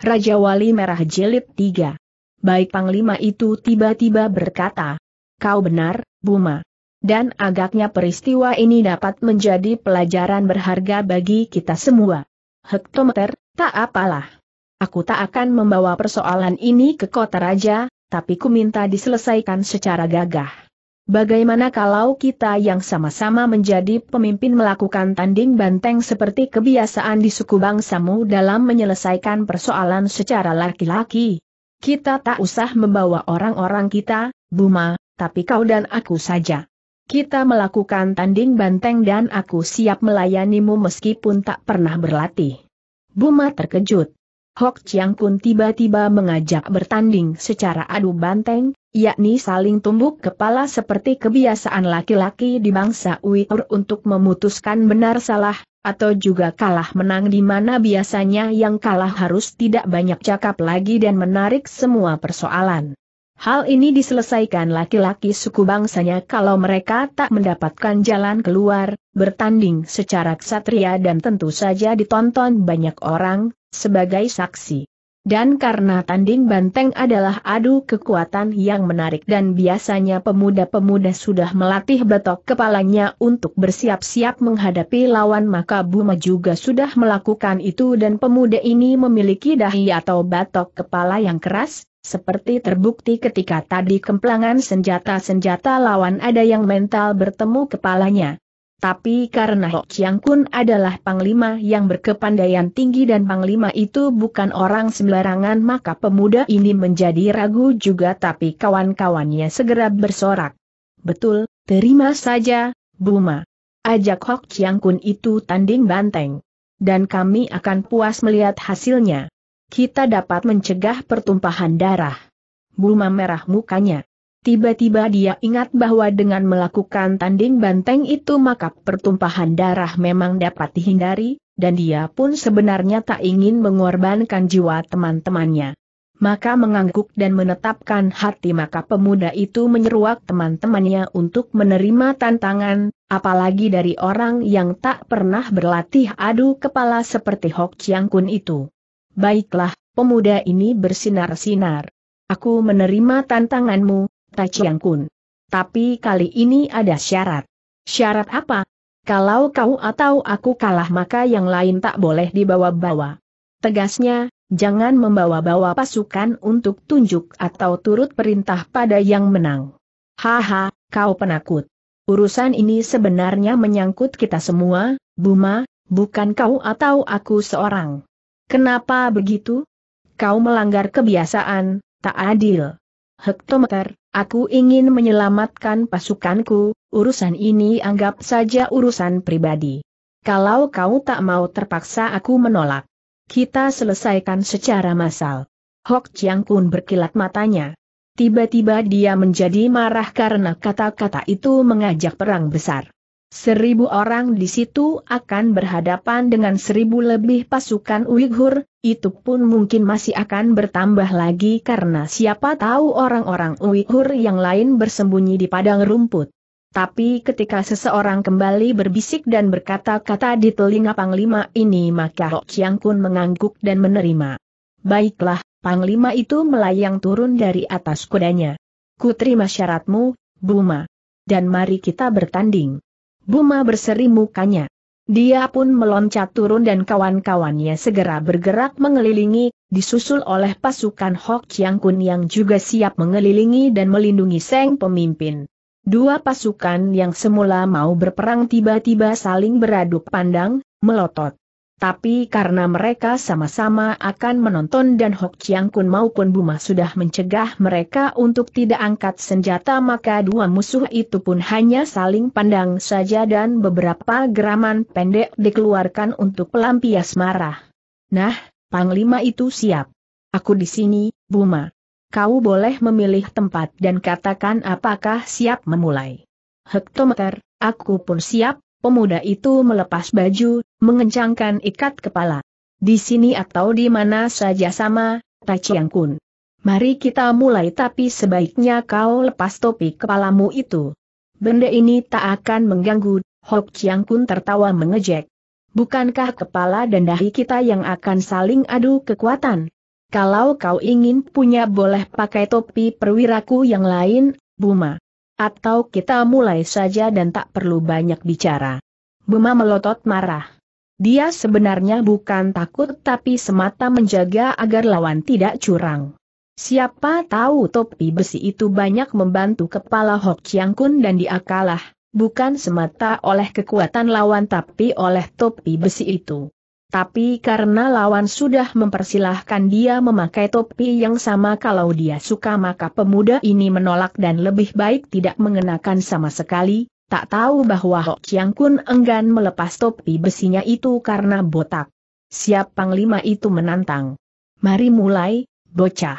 Raja Wali Merah Jelit 3. Baik Panglima itu tiba-tiba berkata, Kau benar, Buma. Dan agaknya peristiwa ini dapat menjadi pelajaran berharga bagi kita semua. Hektometer, tak apalah. Aku tak akan membawa persoalan ini ke kota raja, tapi ku minta diselesaikan secara gagah. Bagaimana kalau kita yang sama-sama menjadi pemimpin melakukan tanding banteng seperti kebiasaan di suku bangsamu dalam menyelesaikan persoalan secara laki-laki? Kita tak usah membawa orang-orang kita, Buma, tapi kau dan aku saja. Kita melakukan tanding banteng dan aku siap melayanimu meskipun tak pernah berlatih. Buma terkejut. Hok Chiang pun tiba-tiba mengajak bertanding secara adu banteng, yakni saling tumbuk kepala seperti kebiasaan laki-laki di bangsa Uyghur untuk memutuskan benar salah, atau juga kalah menang di mana biasanya yang kalah harus tidak banyak cakap lagi dan menarik semua persoalan. Hal ini diselesaikan laki-laki suku bangsanya kalau mereka tak mendapatkan jalan keluar, bertanding secara ksatria dan tentu saja ditonton banyak orang, sebagai saksi. Dan karena tanding banteng adalah adu kekuatan yang menarik dan biasanya pemuda-pemuda sudah melatih betok kepalanya untuk bersiap-siap menghadapi lawan maka Buma juga sudah melakukan itu dan pemuda ini memiliki dahi atau batok kepala yang keras, seperti terbukti ketika tadi kemplangan senjata-senjata lawan ada yang mental bertemu kepalanya. Tapi karena Hok Chiang Kun adalah panglima yang berkepandaian tinggi dan panglima itu bukan orang sembarangan maka pemuda ini menjadi ragu juga tapi kawan-kawannya segera bersorak. Betul, terima saja, Buma. Ajak Hok Chiang Kun itu tanding banteng. Dan kami akan puas melihat hasilnya. Kita dapat mencegah pertumpahan darah. Buma merah mukanya. Tiba-tiba dia ingat bahwa dengan melakukan tanding banteng itu maka pertumpahan darah memang dapat dihindari, dan dia pun sebenarnya tak ingin mengorbankan jiwa teman-temannya. Maka mengangguk dan menetapkan hati maka pemuda itu menyeruak teman-temannya untuk menerima tantangan, apalagi dari orang yang tak pernah berlatih adu kepala seperti Hok Chiang Kun itu. Baiklah, pemuda ini bersinar-sinar. Aku menerima tantanganmu, Taciang Kun. Tapi kali ini ada syarat. Syarat apa? Kalau kau atau aku kalah maka yang lain tak boleh dibawa-bawa. Tegasnya, jangan membawa-bawa pasukan untuk tunjuk atau turut perintah pada yang menang. Haha, kau penakut. Urusan ini sebenarnya menyangkut kita semua, Buma, bukan kau atau aku seorang. Kenapa begitu? Kau melanggar kebiasaan, tak adil. Hektometer, Aku ingin menyelamatkan pasukanku, urusan ini anggap saja urusan pribadi. Kalau kau tak mau terpaksa aku menolak. Kita selesaikan secara massal. Hok Chiang Kun berkilat matanya. Tiba-tiba dia menjadi marah karena kata-kata itu mengajak perang besar. Seribu orang di situ akan berhadapan dengan seribu lebih pasukan Uighur, itu pun mungkin masih akan bertambah lagi karena siapa tahu orang-orang Uighur yang lain bersembunyi di padang rumput. Tapi ketika seseorang kembali berbisik dan berkata-kata di telinga Panglima ini maka Hok Chiang Kun mengangguk dan menerima. Baiklah, Panglima itu melayang turun dari atas kudanya. Ku terima syaratmu, Buma. Dan mari kita bertanding. Buma berseri mukanya. Dia pun meloncat turun dan kawan-kawannya segera bergerak mengelilingi, disusul oleh pasukan Hok Chiang Kun yang juga siap mengelilingi dan melindungi Seng pemimpin. Dua pasukan yang semula mau berperang tiba-tiba saling beradu pandang, melotot. Tapi karena mereka sama-sama akan menonton dan Hok Chiang Kun maupun Buma sudah mencegah mereka untuk tidak angkat senjata maka dua musuh itu pun hanya saling pandang saja dan beberapa geraman pendek dikeluarkan untuk pelampias marah. Nah, Panglima itu siap. Aku di sini, Buma. Kau boleh memilih tempat dan katakan apakah siap memulai. Hektometer, aku pun siap, Pemuda itu melepas baju, mengencangkan ikat kepala. Di sini atau di mana saja sama, Taciang Kun. Mari kita mulai tapi sebaiknya kau lepas topi kepalamu itu. Benda ini tak akan mengganggu, Hok Chiang Kun tertawa mengejek. Bukankah kepala dan dahi kita yang akan saling adu kekuatan? Kalau kau ingin punya boleh pakai topi perwiraku yang lain, Buma. Atau kita mulai saja dan tak perlu banyak bicara. Bema melotot marah. Dia sebenarnya bukan takut tapi semata menjaga agar lawan tidak curang. Siapa tahu topi besi itu banyak membantu kepala Hok Chiang Kun dan dia kalah, bukan semata oleh kekuatan lawan tapi oleh topi besi itu. Tapi karena lawan sudah mempersilahkan dia memakai topi yang sama kalau dia suka maka pemuda ini menolak dan lebih baik tidak mengenakan sama sekali, tak tahu bahwa Hok Chiang Kun enggan melepas topi besinya itu karena botak. Siap Panglima itu menantang. Mari mulai, bocah.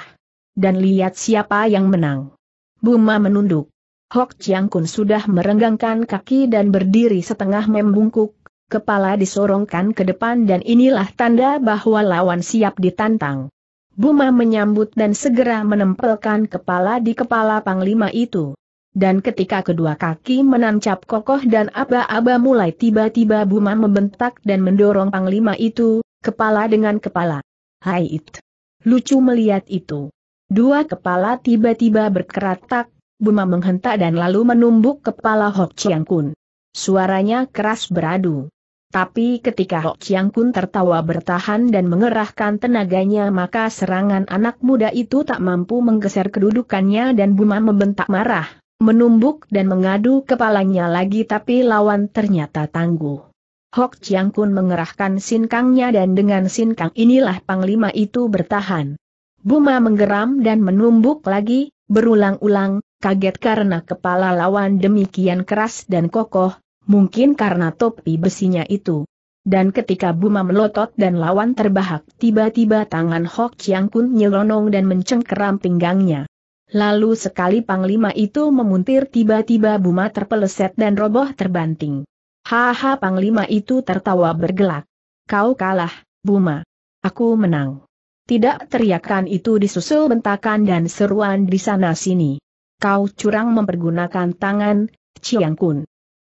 Dan lihat siapa yang menang. Buma menunduk. Hok Chiang Kun sudah merenggangkan kaki dan berdiri setengah membungkuk, kepala disorongkan ke depan dan inilah tanda bahwa lawan siap ditantang. Buma menyambut dan segera menempelkan kepala di kepala panglima itu. Dan ketika kedua kaki menancap kokoh dan aba-aba mulai tiba-tiba Buma membentak dan mendorong panglima itu, kepala dengan kepala. Hai it. Lucu melihat itu. Dua kepala tiba-tiba berkeratak, Buma menghentak dan lalu menumbuk kepala Hok Chiang Kun. Suaranya keras beradu. Tapi ketika Hok Chiang Kun tertawa bertahan dan mengerahkan tenaganya maka serangan anak muda itu tak mampu menggeser kedudukannya dan Buma membentak marah, menumbuk dan mengadu kepalanya lagi tapi lawan ternyata tangguh. Hok Chiang Kun mengerahkan sinkangnya dan dengan sinkang inilah panglima itu bertahan. Buma menggeram dan menumbuk lagi, berulang-ulang, kaget karena kepala lawan demikian keras dan kokoh, mungkin karena topi besinya itu. Dan ketika Buma melotot dan lawan terbahak, tiba-tiba tangan Hok Chiang Kun nyelonong dan mencengkeram pinggangnya. Lalu sekali Panglima itu memuntir tiba-tiba Buma terpeleset dan roboh terbanting. Haha Panglima itu tertawa bergelak. Kau kalah, Buma. Aku menang. Tidak teriakan itu disusul bentakan dan seruan di sana-sini. Kau curang mempergunakan tangan, Chiang Kun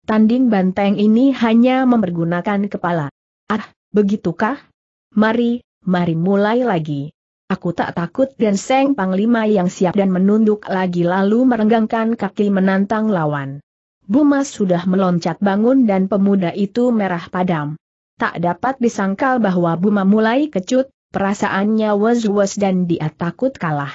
tanding banteng ini hanya mempergunakan kepala. Ah, begitukah? Mari, mari mulai lagi. Aku tak takut dan Seng Panglima yang siap dan menunduk lagi lalu merenggangkan kaki menantang lawan. Buma sudah meloncat bangun dan pemuda itu merah padam. Tak dapat disangkal bahwa Buma mulai kecut, perasaannya was-was dan dia takut kalah.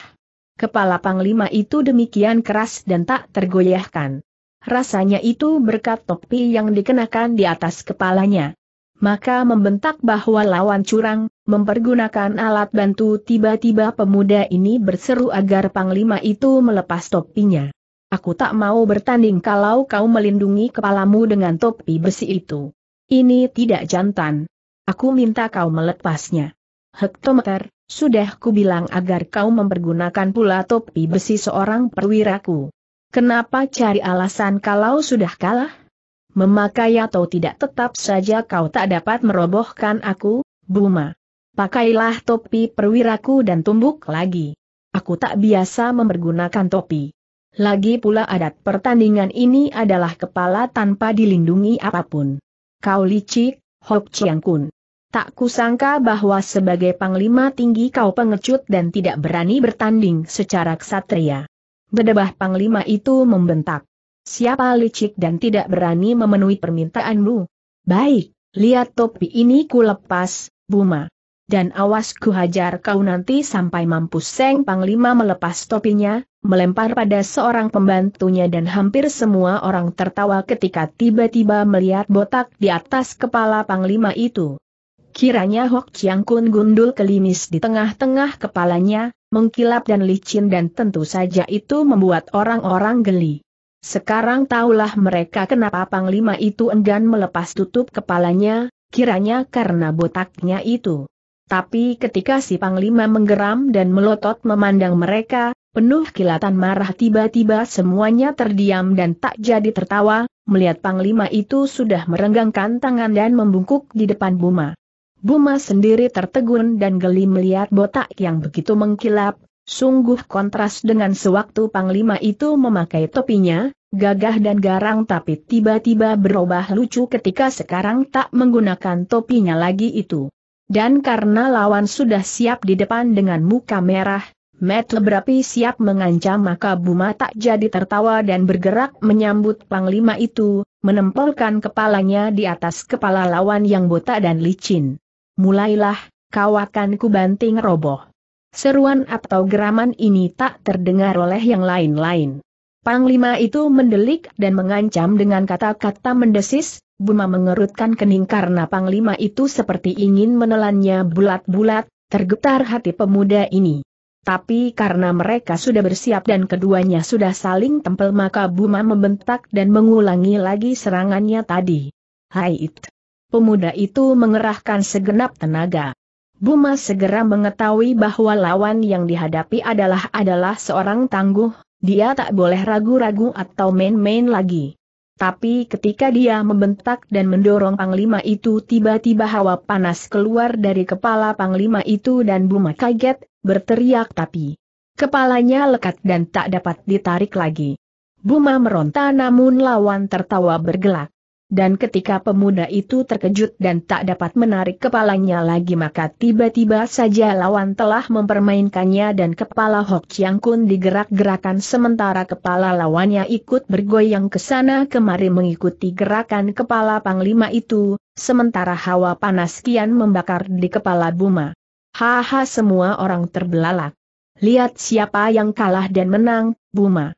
Kepala Panglima itu demikian keras dan tak tergoyahkan. Rasanya itu berkat topi yang dikenakan di atas kepalanya. Maka membentak bahwa lawan curang, mempergunakan alat bantu tiba-tiba pemuda ini berseru agar panglima itu melepas topinya. Aku tak mau bertanding kalau kau melindungi kepalamu dengan topi besi itu. Ini tidak jantan. Aku minta kau melepasnya. Hektometer, sudah kubilang agar kau mempergunakan pula topi besi seorang perwiraku. Kenapa cari alasan kalau sudah kalah? Memakai atau tidak tetap saja kau tak dapat merobohkan aku, Buma. Pakailah topi perwiraku dan tumbuk lagi. Aku tak biasa mempergunakan topi. Lagi pula adat pertandingan ini adalah kepala tanpa dilindungi apapun. Kau licik, Hok Chiang Kun. Tak kusangka bahwa sebagai panglima tinggi kau pengecut dan tidak berani bertanding secara ksatria. Bedebah Panglima itu membentak. Siapa licik dan tidak berani memenuhi permintaanmu? Baik, lihat topi ini ku lepas, Buma. Dan awas ku hajar kau nanti sampai mampus Seng Panglima melepas topinya, melempar pada seorang pembantunya dan hampir semua orang tertawa ketika tiba-tiba melihat botak di atas kepala Panglima itu. Kiranya Hok Chiang Kun gundul kelimis di tengah-tengah kepalanya, mengkilap dan licin dan tentu saja itu membuat orang-orang geli. Sekarang tahulah mereka kenapa Panglima itu enggan melepas tutup kepalanya, kiranya karena botaknya itu. Tapi ketika si Panglima menggeram dan melotot memandang mereka, penuh kilatan marah tiba-tiba semuanya terdiam dan tak jadi tertawa, melihat Panglima itu sudah merenggangkan tangan dan membungkuk di depan Buma. Buma sendiri tertegun dan geli melihat botak yang begitu mengkilap, sungguh kontras dengan sewaktu Panglima itu memakai topinya, gagah dan garang tapi tiba-tiba berubah lucu ketika sekarang tak menggunakan topinya lagi itu. Dan karena lawan sudah siap di depan dengan muka merah, Matt Lebrapi siap mengancam maka Buma tak jadi tertawa dan bergerak menyambut Panglima itu, menempelkan kepalanya di atas kepala lawan yang botak dan licin mulailah, kau akan kubanting roboh. Seruan atau geraman ini tak terdengar oleh yang lain-lain. Panglima itu mendelik dan mengancam dengan kata-kata mendesis, Buma mengerutkan kening karena Panglima itu seperti ingin menelannya bulat-bulat, tergetar hati pemuda ini. Tapi karena mereka sudah bersiap dan keduanya sudah saling tempel maka Buma membentak dan mengulangi lagi serangannya tadi. Hai it! pemuda itu mengerahkan segenap tenaga. Buma segera mengetahui bahwa lawan yang dihadapi adalah adalah seorang tangguh, dia tak boleh ragu-ragu atau main-main lagi. Tapi ketika dia membentak dan mendorong Panglima itu tiba-tiba hawa panas keluar dari kepala Panglima itu dan Buma kaget, berteriak tapi kepalanya lekat dan tak dapat ditarik lagi. Buma meronta namun lawan tertawa bergelak. Dan ketika pemuda itu terkejut dan tak dapat menarik kepalanya lagi maka tiba-tiba saja lawan telah mempermainkannya dan kepala Hok Chiang Kun digerak-gerakan sementara kepala lawannya ikut bergoyang ke sana kemari mengikuti gerakan kepala panglima itu, sementara hawa panas kian membakar di kepala Buma. Haha semua orang terbelalak. Lihat siapa yang kalah dan menang, Buma.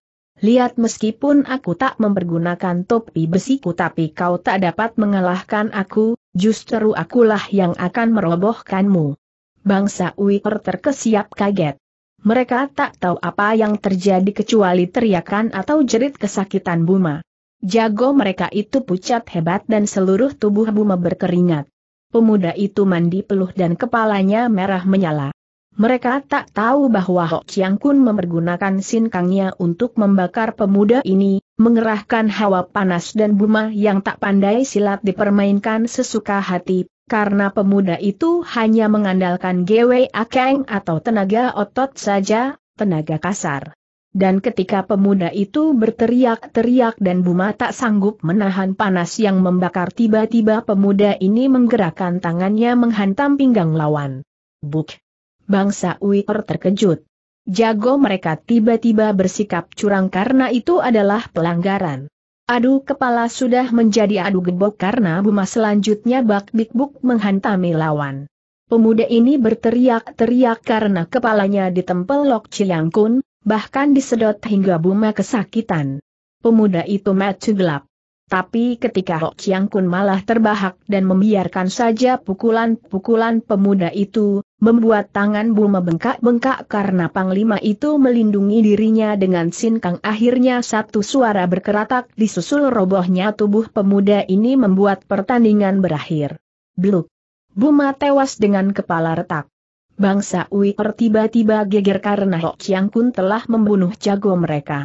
Lihat meskipun aku tak mempergunakan topi besiku tapi kau tak dapat mengalahkan aku, justru akulah yang akan merobohkanmu. Bangsa Uiper terkesiap kaget. Mereka tak tahu apa yang terjadi kecuali teriakan atau jerit kesakitan Buma. Jago mereka itu pucat hebat dan seluruh tubuh Buma berkeringat. Pemuda itu mandi peluh dan kepalanya merah menyala. Mereka tak tahu bahwa Hok Chiang Kun mempergunakan Sin Kangnya untuk membakar pemuda ini, mengerahkan hawa panas dan buma yang tak pandai silat dipermainkan sesuka hati, karena pemuda itu hanya mengandalkan GW Akeng atau tenaga otot saja, tenaga kasar. Dan ketika pemuda itu berteriak-teriak dan Buma tak sanggup menahan panas yang membakar tiba-tiba pemuda ini menggerakkan tangannya menghantam pinggang lawan. Buk! bangsa Uighur terkejut. Jago mereka tiba-tiba bersikap curang karena itu adalah pelanggaran. Adu kepala sudah menjadi adu gebok karena Buma selanjutnya bak bikbuk menghantami lawan. Pemuda ini berteriak-teriak karena kepalanya ditempel Lok Kun, bahkan disedot hingga Buma kesakitan. Pemuda itu mati gelap. Tapi ketika Lok Chiang Kun malah terbahak dan membiarkan saja pukulan-pukulan pemuda itu, membuat tangan Buma bengkak-bengkak karena Panglima itu melindungi dirinya dengan sinkang akhirnya satu suara berkeratak disusul robohnya tubuh pemuda ini membuat pertandingan berakhir. Bluk. Buma tewas dengan kepala retak. Bangsa Uighur tiba-tiba geger karena Hok Chiang Kun telah membunuh jago mereka.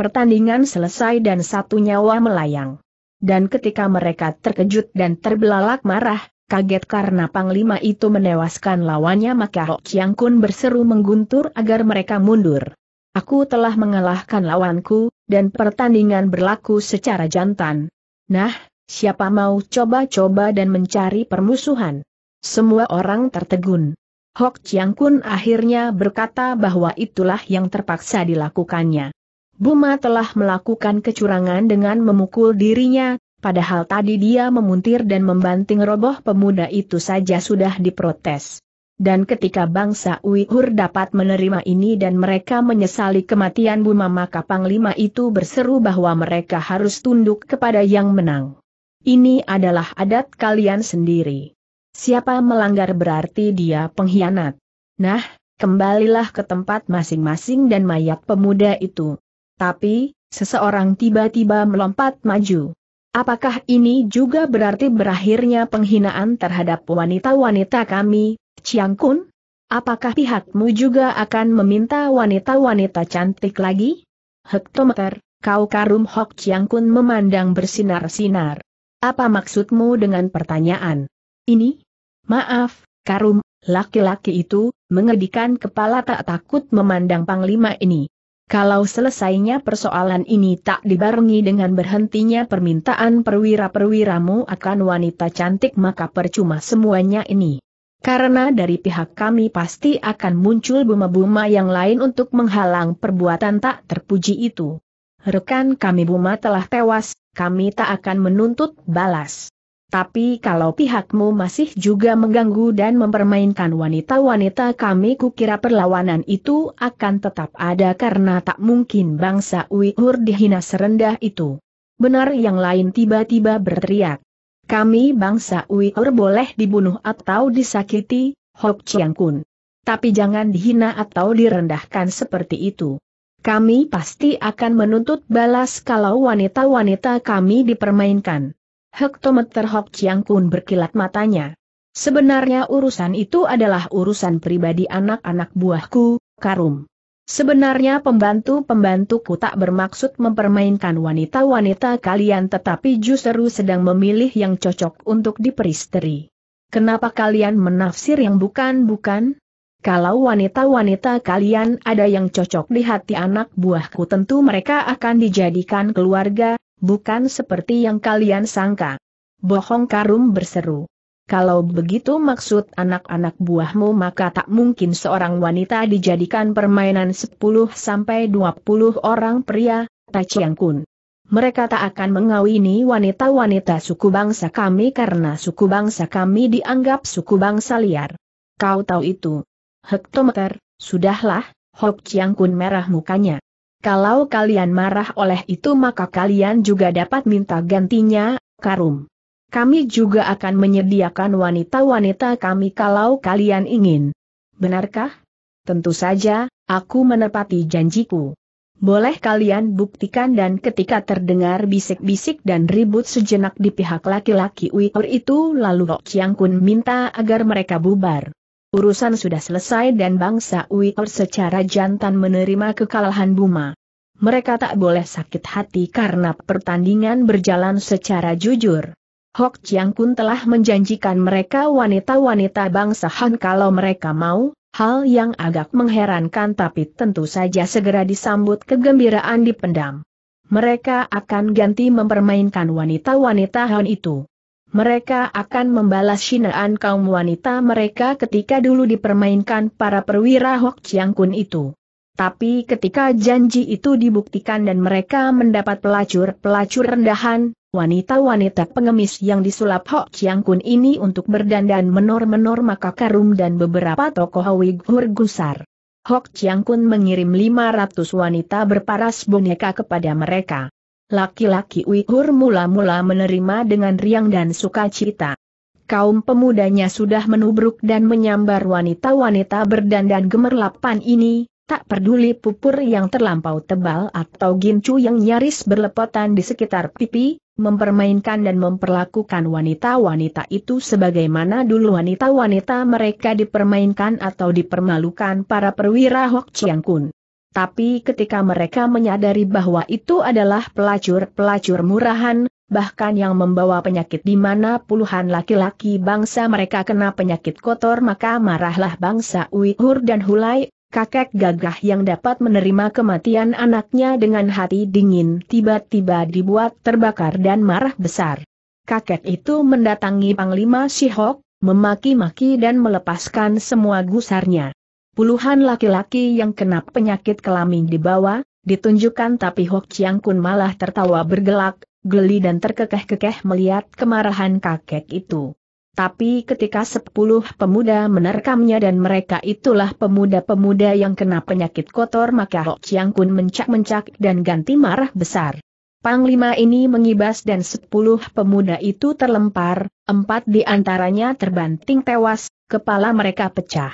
Pertandingan selesai dan satu nyawa melayang. Dan ketika mereka terkejut dan terbelalak marah, Kaget karena Panglima itu menewaskan lawannya maka Hok Chiang Kun berseru mengguntur agar mereka mundur. Aku telah mengalahkan lawanku, dan pertandingan berlaku secara jantan. Nah, siapa mau coba-coba dan mencari permusuhan? Semua orang tertegun. Hok Chiang Kun akhirnya berkata bahwa itulah yang terpaksa dilakukannya. Buma telah melakukan kecurangan dengan memukul dirinya, Padahal tadi dia memuntir dan membanting roboh pemuda itu saja sudah diprotes. Dan ketika bangsa Uyghur dapat menerima ini dan mereka menyesali kematian Buma maka Panglima itu berseru bahwa mereka harus tunduk kepada yang menang. Ini adalah adat kalian sendiri. Siapa melanggar berarti dia pengkhianat. Nah, kembalilah ke tempat masing-masing dan mayat pemuda itu. Tapi, seseorang tiba-tiba melompat maju. Apakah ini juga berarti berakhirnya penghinaan terhadap wanita-wanita kami, Chiang Kun? Apakah pihakmu juga akan meminta wanita-wanita cantik lagi? Hektometer, kau karum Hok Chiang Kun memandang bersinar-sinar. Apa maksudmu dengan pertanyaan? Ini? Maaf, karum, laki-laki itu, mengedikan kepala tak takut memandang panglima ini. Kalau selesainya persoalan ini tak dibarengi dengan berhentinya permintaan perwira-perwiramu akan wanita cantik maka percuma semuanya ini. Karena dari pihak kami pasti akan muncul buma-buma yang lain untuk menghalang perbuatan tak terpuji itu. Rekan kami buma telah tewas, kami tak akan menuntut balas. Tapi kalau pihakmu masih juga mengganggu dan mempermainkan wanita-wanita kami kukira perlawanan itu akan tetap ada karena tak mungkin bangsa Uighur dihina serendah itu. Benar yang lain tiba-tiba berteriak. Kami bangsa Uighur boleh dibunuh atau disakiti, Hok Chiang Kun. Tapi jangan dihina atau direndahkan seperti itu. Kami pasti akan menuntut balas kalau wanita-wanita kami dipermainkan. Hektometer Hok Chiang Kun berkilat matanya. Sebenarnya urusan itu adalah urusan pribadi anak-anak buahku, Karum. Sebenarnya pembantu-pembantuku tak bermaksud mempermainkan wanita-wanita kalian tetapi justru sedang memilih yang cocok untuk diperisteri. Kenapa kalian menafsir yang bukan-bukan? Kalau wanita-wanita kalian ada yang cocok di hati anak buahku tentu mereka akan dijadikan keluarga, bukan seperti yang kalian sangka. Bohong Karum berseru. Kalau begitu maksud anak-anak buahmu maka tak mungkin seorang wanita dijadikan permainan 10-20 orang pria, Taciang Kun. Mereka tak akan mengawini wanita-wanita suku bangsa kami karena suku bangsa kami dianggap suku bangsa liar. Kau tahu itu. Hektometer, sudahlah, Hok Chiang Kun merah mukanya. Kalau kalian marah oleh itu maka kalian juga dapat minta gantinya, Karum. Kami juga akan menyediakan wanita-wanita kami kalau kalian ingin. Benarkah? Tentu saja, aku menepati janjiku. Boleh kalian buktikan dan ketika terdengar bisik-bisik dan ribut sejenak di pihak laki-laki Uyghur itu lalu Hok Chiang Kun minta agar mereka bubar. Urusan sudah selesai dan bangsa Uyghur secara jantan menerima kekalahan Buma. Mereka tak boleh sakit hati karena pertandingan berjalan secara jujur. Hok Chiang Kun telah menjanjikan mereka wanita-wanita bangsa Han kalau mereka mau, hal yang agak mengherankan tapi tentu saja segera disambut kegembiraan di pendam. Mereka akan ganti mempermainkan wanita-wanita Han itu. Mereka akan membalas cinaan kaum wanita mereka ketika dulu dipermainkan para perwira Hok Chiang Kun itu. Tapi ketika janji itu dibuktikan dan mereka mendapat pelacur-pelacur rendahan, wanita-wanita pengemis yang disulap Hok Chiang Kun ini untuk berdandan menor-menor maka karum dan beberapa tokoh Uyghur gusar. Hok Chiang Kun mengirim 500 wanita berparas boneka kepada mereka. Laki-laki Uighur mula-mula menerima dengan riang dan sukacita. Kaum pemudanya sudah menubruk dan menyambar wanita-wanita berdandan gemerlapan ini, tak peduli pupur yang terlampau tebal atau gincu yang nyaris berlepotan di sekitar pipi, mempermainkan dan memperlakukan wanita-wanita itu sebagaimana dulu wanita-wanita mereka dipermainkan atau dipermalukan para perwira Hok Chiang Kun. Tapi ketika mereka menyadari bahwa itu adalah pelacur-pelacur murahan, bahkan yang membawa penyakit di mana puluhan laki-laki bangsa mereka kena penyakit kotor maka marahlah bangsa Uighur dan Hulai, kakek gagah yang dapat menerima kematian anaknya dengan hati dingin tiba-tiba dibuat terbakar dan marah besar. Kakek itu mendatangi Panglima Shihok, memaki-maki dan melepaskan semua gusarnya. Puluhan laki-laki yang kena penyakit kelamin dibawa, ditunjukkan tapi Hok Chiang Kun malah tertawa bergelak, geli dan terkekeh-kekeh melihat kemarahan kakek itu. Tapi ketika sepuluh pemuda menerkamnya dan mereka itulah pemuda-pemuda yang kena penyakit kotor maka Hok Chiang Kun mencak-mencak dan ganti marah besar. Panglima ini mengibas dan sepuluh pemuda itu terlempar, empat di antaranya terbanting tewas, kepala mereka pecah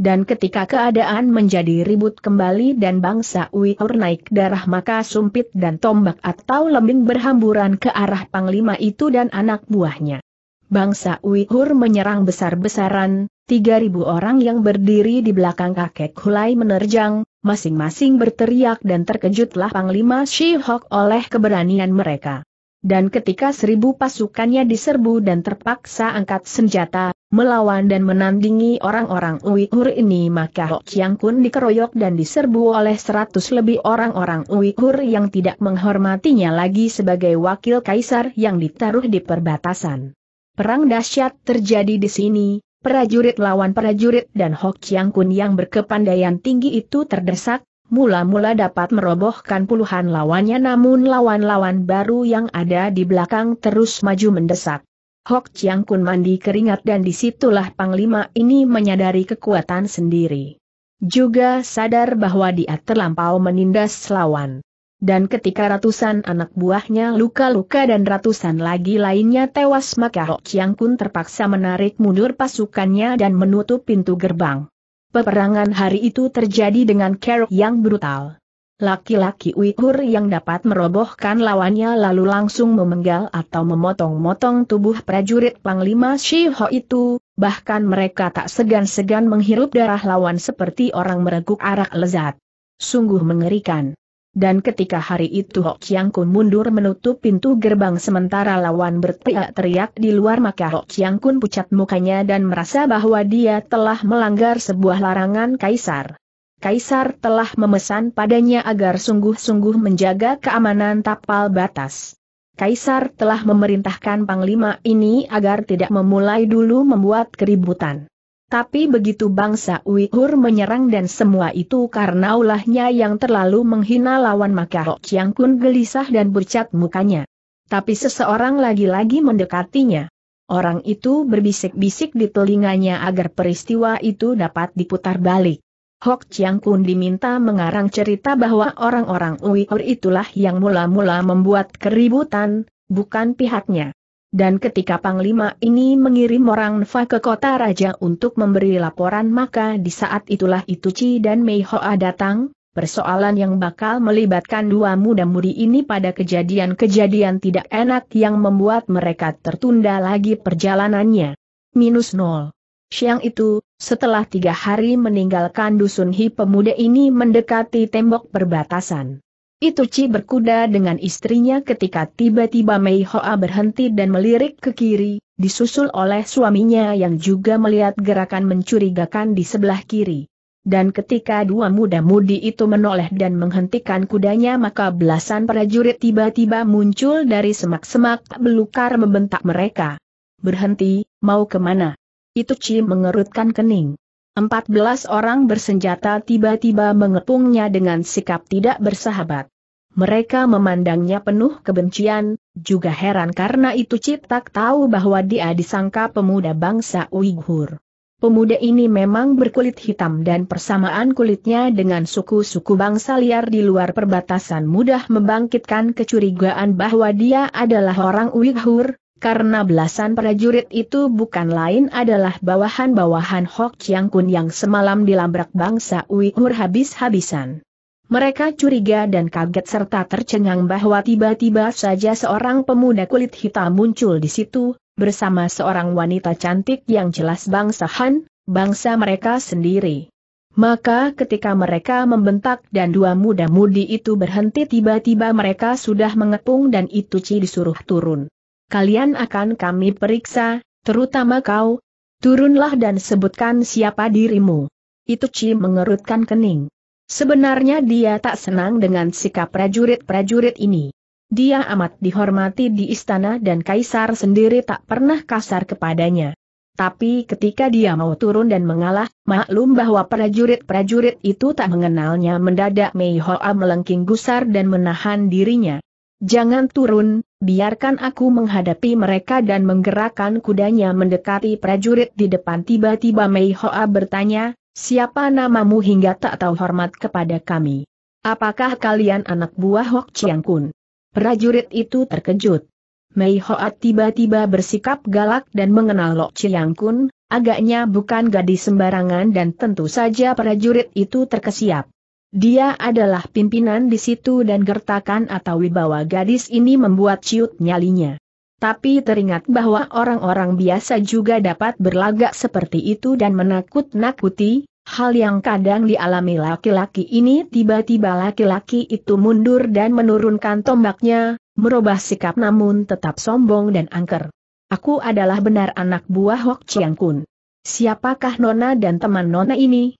dan ketika keadaan menjadi ribut kembali dan bangsa Uighur naik darah maka sumpit dan tombak atau lembing berhamburan ke arah panglima itu dan anak buahnya. Bangsa Uighur menyerang besar-besaran, 3.000 orang yang berdiri di belakang kakek Hulai menerjang, masing-masing berteriak dan terkejutlah Panglima Shihok oleh keberanian mereka. Dan ketika seribu pasukannya diserbu dan terpaksa angkat senjata, melawan dan menandingi orang-orang Uighur ini maka Hok Chiang Kun dikeroyok dan diserbu oleh seratus lebih orang-orang Uighur yang tidak menghormatinya lagi sebagai wakil kaisar yang ditaruh di perbatasan. Perang dahsyat terjadi di sini, prajurit lawan prajurit dan Hok Chiang Kun yang berkepandaian tinggi itu terdesak, mula-mula dapat merobohkan puluhan lawannya namun lawan-lawan baru yang ada di belakang terus maju mendesak. Hok Chiang Kun mandi keringat dan disitulah Panglima ini menyadari kekuatan sendiri. Juga sadar bahwa dia terlampau menindas lawan. Dan ketika ratusan anak buahnya luka-luka dan ratusan lagi lainnya tewas maka Hok Chiang Kun terpaksa menarik mundur pasukannya dan menutup pintu gerbang. Peperangan hari itu terjadi dengan kerok yang brutal. Laki-laki Uighur yang dapat merobohkan lawannya lalu langsung memenggal atau memotong-motong tubuh prajurit Panglima Shiho itu, bahkan mereka tak segan-segan menghirup darah lawan seperti orang mereguk arak lezat. Sungguh mengerikan. Dan ketika hari itu Hok Chiang Kun mundur menutup pintu gerbang sementara lawan berteriak-teriak di luar maka Hok Chiang Kun pucat mukanya dan merasa bahwa dia telah melanggar sebuah larangan kaisar. Kaisar telah memesan padanya agar sungguh-sungguh menjaga keamanan tapal batas. Kaisar telah memerintahkan Panglima ini agar tidak memulai dulu membuat keributan. Tapi begitu bangsa Uyghur menyerang dan semua itu karena ulahnya yang terlalu menghina lawan maka Hok Kun gelisah dan bercat mukanya. Tapi seseorang lagi-lagi mendekatinya. Orang itu berbisik-bisik di telinganya agar peristiwa itu dapat diputar balik. Hok Chiang Kun diminta mengarang cerita bahwa orang-orang Uighur itulah yang mula-mula membuat keributan, bukan pihaknya. Dan ketika Panglima ini mengirim orang Nfa ke kota raja untuk memberi laporan maka di saat itulah itu Chi dan Mei Hoa datang, persoalan yang bakal melibatkan dua muda-mudi ini pada kejadian-kejadian tidak enak yang membuat mereka tertunda lagi perjalanannya. Minus nol. Siang itu, setelah tiga hari meninggalkan dusun Hi pemuda ini mendekati tembok perbatasan. Ituci berkuda dengan istrinya ketika tiba-tiba Mei Hoa berhenti dan melirik ke kiri, disusul oleh suaminya yang juga melihat gerakan mencurigakan di sebelah kiri. Dan ketika dua muda-mudi itu menoleh dan menghentikan kudanya maka belasan prajurit tiba-tiba muncul dari semak-semak belukar membentak mereka. Berhenti, mau kemana? Itu Ci mengerutkan kening. Empat belas orang bersenjata tiba-tiba mengepungnya dengan sikap tidak bersahabat. Mereka memandangnya penuh kebencian, juga heran karena itu tak tahu bahwa dia disangka pemuda bangsa Uighur. Pemuda ini memang berkulit hitam dan persamaan kulitnya dengan suku-suku bangsa liar di luar perbatasan mudah membangkitkan kecurigaan bahwa dia adalah orang Uighur, karena belasan prajurit itu bukan lain adalah bawahan-bawahan Hok Chiang Kun yang semalam dilabrak bangsa Uighur habis-habisan. Mereka curiga dan kaget serta tercengang bahwa tiba-tiba saja seorang pemuda kulit hitam muncul di situ, bersama seorang wanita cantik yang jelas bangsa Han, bangsa mereka sendiri. Maka ketika mereka membentak dan dua muda-mudi itu berhenti tiba-tiba mereka sudah mengepung dan Itu Ci disuruh turun kalian akan kami periksa, terutama kau. Turunlah dan sebutkan siapa dirimu. Itu Ituchi mengerutkan kening. Sebenarnya dia tak senang dengan sikap prajurit-prajurit ini. Dia amat dihormati di istana dan kaisar sendiri tak pernah kasar kepadanya. Tapi ketika dia mau turun dan mengalah, maklum bahwa prajurit-prajurit itu tak mengenalnya mendadak Mei Hoa melengking gusar dan menahan dirinya. Jangan turun, biarkan aku menghadapi mereka dan menggerakkan kudanya mendekati prajurit di depan tiba-tiba Mei Hoa bertanya, siapa namamu hingga tak tahu hormat kepada kami? Apakah kalian anak buah Hok Chiang Kun? Prajurit itu terkejut. Mei Hoa tiba-tiba bersikap galak dan mengenal Lok Chiang Kun, agaknya bukan gadis sembarangan dan tentu saja prajurit itu terkesiap. Dia adalah pimpinan di situ dan gertakan atau wibawa gadis ini membuat ciut nyalinya. Tapi teringat bahwa orang-orang biasa juga dapat berlagak seperti itu dan menakut-nakuti, hal yang kadang dialami laki-laki ini tiba-tiba laki-laki itu mundur dan menurunkan tombaknya, merubah sikap namun tetap sombong dan angker. Aku adalah benar anak buah Hok Chiang Kun. Siapakah Nona dan teman Nona ini?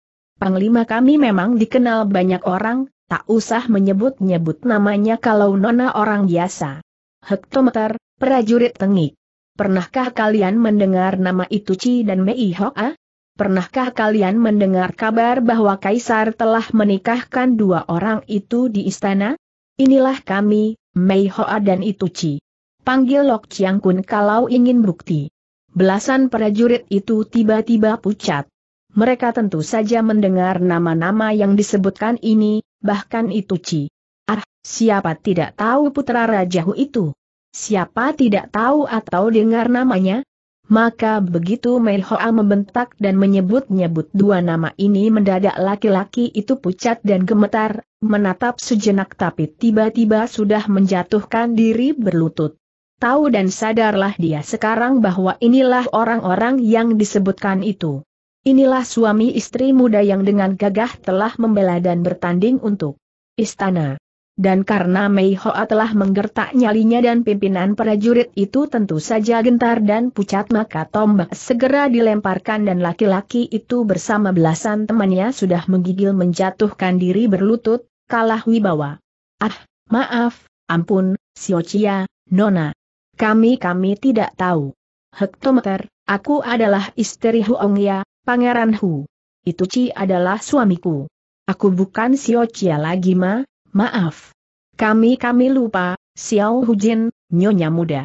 Panglima kami memang dikenal banyak orang, tak usah menyebut-nyebut namanya kalau nona orang biasa. Hektometer, prajurit tengik. Pernahkah kalian mendengar nama itu Ci dan Mei Hoa? Ah? Pernahkah kalian mendengar kabar bahwa Kaisar telah menikahkan dua orang itu di istana? Inilah kami, Mei Hoa dan itu Ci. Panggil Lok Chiang Kun kalau ingin bukti. Belasan prajurit itu tiba-tiba pucat. Mereka tentu saja mendengar nama-nama yang disebutkan ini, bahkan itu Ci. Ah, siapa tidak tahu putra Raja itu? Siapa tidak tahu atau dengar namanya? Maka begitu Mei Hoa membentak dan menyebut-nyebut dua nama ini mendadak laki-laki itu pucat dan gemetar, menatap sejenak tapi tiba-tiba sudah menjatuhkan diri berlutut. Tahu dan sadarlah dia sekarang bahwa inilah orang-orang yang disebutkan itu. Inilah suami istri muda yang dengan gagah telah membela dan bertanding untuk istana. Dan karena Mei Hoa telah menggertak nyalinya dan pimpinan prajurit itu tentu saja gentar dan pucat maka tombak segera dilemparkan dan laki-laki itu bersama belasan temannya sudah menggigil menjatuhkan diri berlutut, kalah wibawa. Ah, maaf, ampun, Siocia, Nona. Kami-kami tidak tahu. Hektometer, aku adalah istri Huong Ya. Pangeran Hu. Itu Ci adalah suamiku. Aku bukan Xiao Chia lagi ma, maaf. Kami-kami lupa, Xiao Hujin, nyonya muda.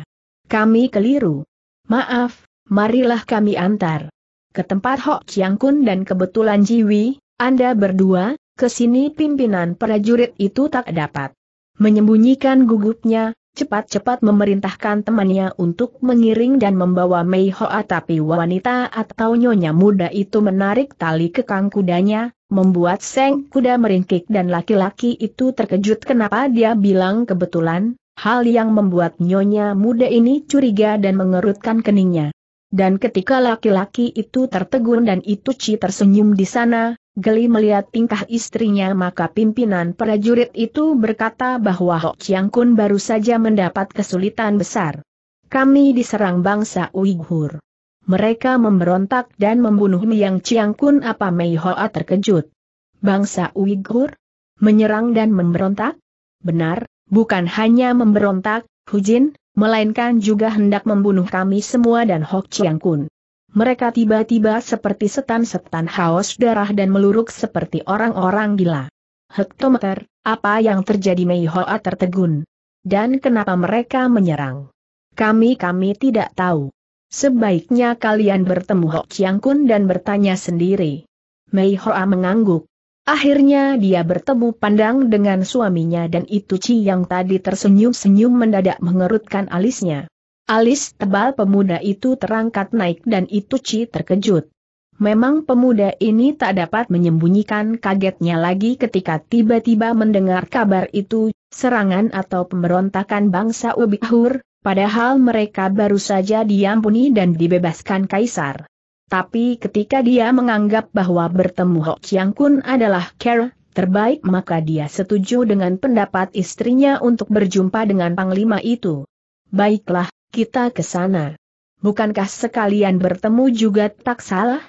Kami keliru. Maaf, marilah kami antar. Ke tempat Hok Chiang Kun dan kebetulan Jiwi, Anda berdua, ke sini pimpinan prajurit itu tak dapat. Menyembunyikan gugupnya, cepat-cepat memerintahkan temannya untuk mengiring dan membawa Mei Hoa tapi wanita atau nyonya muda itu menarik tali kekang kudanya, membuat seng kuda meringkik dan laki-laki itu terkejut kenapa dia bilang kebetulan, hal yang membuat nyonya muda ini curiga dan mengerutkan keningnya. Dan ketika laki-laki itu tertegun dan itu ci tersenyum di sana, geli melihat tingkah istrinya maka pimpinan prajurit itu berkata bahwa Hok Chiang Kun baru saja mendapat kesulitan besar. Kami diserang bangsa Uighur. Mereka memberontak dan membunuh Miang Chiang Kun apa Mei Hoa terkejut. Bangsa Uighur? Menyerang dan memberontak? Benar, bukan hanya memberontak, Hujin, melainkan juga hendak membunuh kami semua dan Hok Chiang Kun mereka tiba-tiba seperti setan-setan haus darah dan meluruk seperti orang-orang gila. Hektometer, apa yang terjadi Mei Hoa tertegun? Dan kenapa mereka menyerang? Kami-kami tidak tahu. Sebaiknya kalian bertemu Hok Chiang Kun dan bertanya sendiri. Mei Hoa mengangguk. Akhirnya dia bertemu pandang dengan suaminya dan itu Chi yang tadi tersenyum-senyum mendadak mengerutkan alisnya. Alis tebal pemuda itu terangkat naik dan itu Ci terkejut. Memang pemuda ini tak dapat menyembunyikan kagetnya lagi ketika tiba-tiba mendengar kabar itu, serangan atau pemberontakan bangsa Ubihur, padahal mereka baru saja diampuni dan dibebaskan kaisar. Tapi ketika dia menganggap bahwa bertemu Hok Chiang Kun adalah care terbaik maka dia setuju dengan pendapat istrinya untuk berjumpa dengan panglima itu. Baiklah, kita ke sana. Bukankah sekalian bertemu juga tak salah?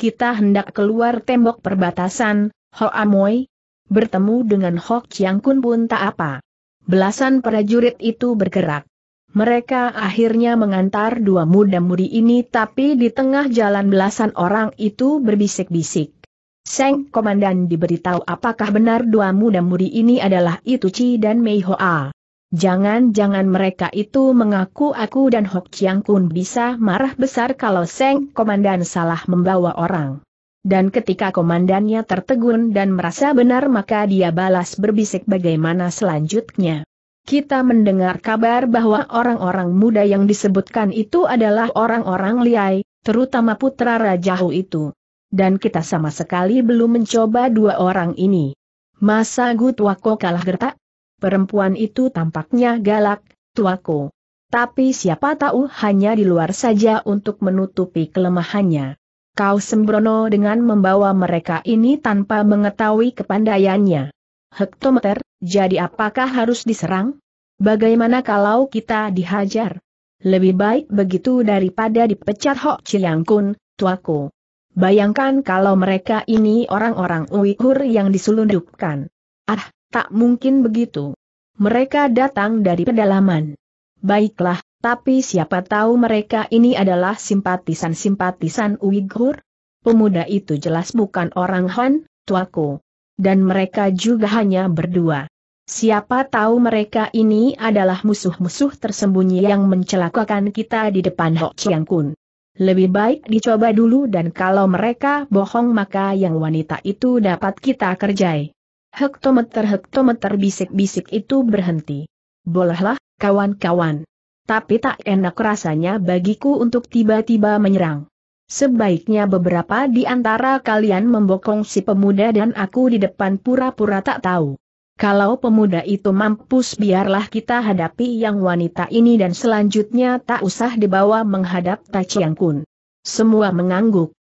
Kita hendak keluar tembok perbatasan, Ho Amoy. Bertemu dengan Ho Chiang Kun pun tak apa. Belasan prajurit itu bergerak. Mereka akhirnya mengantar dua muda-mudi ini tapi di tengah jalan belasan orang itu berbisik-bisik. Seng Komandan diberitahu apakah benar dua muda-mudi ini adalah Itu Chi dan Mei Hoa. Jangan-jangan mereka itu mengaku aku dan Hok Chiang Kun bisa marah besar kalau Seng Komandan salah membawa orang. Dan ketika komandannya tertegun dan merasa benar maka dia balas berbisik bagaimana selanjutnya. Kita mendengar kabar bahwa orang-orang muda yang disebutkan itu adalah orang-orang liai, terutama putra Raja Hu itu. Dan kita sama sekali belum mencoba dua orang ini. Masa Gutwako kalah gertak? perempuan itu tampaknya galak, tuaku. Tapi siapa tahu hanya di luar saja untuk menutupi kelemahannya. Kau sembrono dengan membawa mereka ini tanpa mengetahui kepandaiannya. Hektometer, jadi apakah harus diserang? Bagaimana kalau kita dihajar? Lebih baik begitu daripada dipecat Hok Chiang Kun, tuaku. Bayangkan kalau mereka ini orang-orang Uighur yang diselundupkan. Ah, Tak mungkin begitu. Mereka datang dari pedalaman. Baiklah, tapi siapa tahu mereka ini adalah simpatisan-simpatisan Uighur? Pemuda itu jelas bukan orang Han, tuaku. Dan mereka juga hanya berdua. Siapa tahu mereka ini adalah musuh-musuh tersembunyi yang mencelakakan kita di depan Ho Chiang Kun. Lebih baik dicoba dulu dan kalau mereka bohong maka yang wanita itu dapat kita kerjai. Hektometer-hektometer bisik-bisik itu berhenti. Bolehlah, kawan-kawan. Tapi tak enak rasanya bagiku untuk tiba-tiba menyerang. Sebaiknya beberapa di antara kalian membokong si pemuda dan aku di depan pura-pura tak tahu. Kalau pemuda itu mampus biarlah kita hadapi yang wanita ini dan selanjutnya tak usah dibawa menghadap Taciangkun. Kun. Semua mengangguk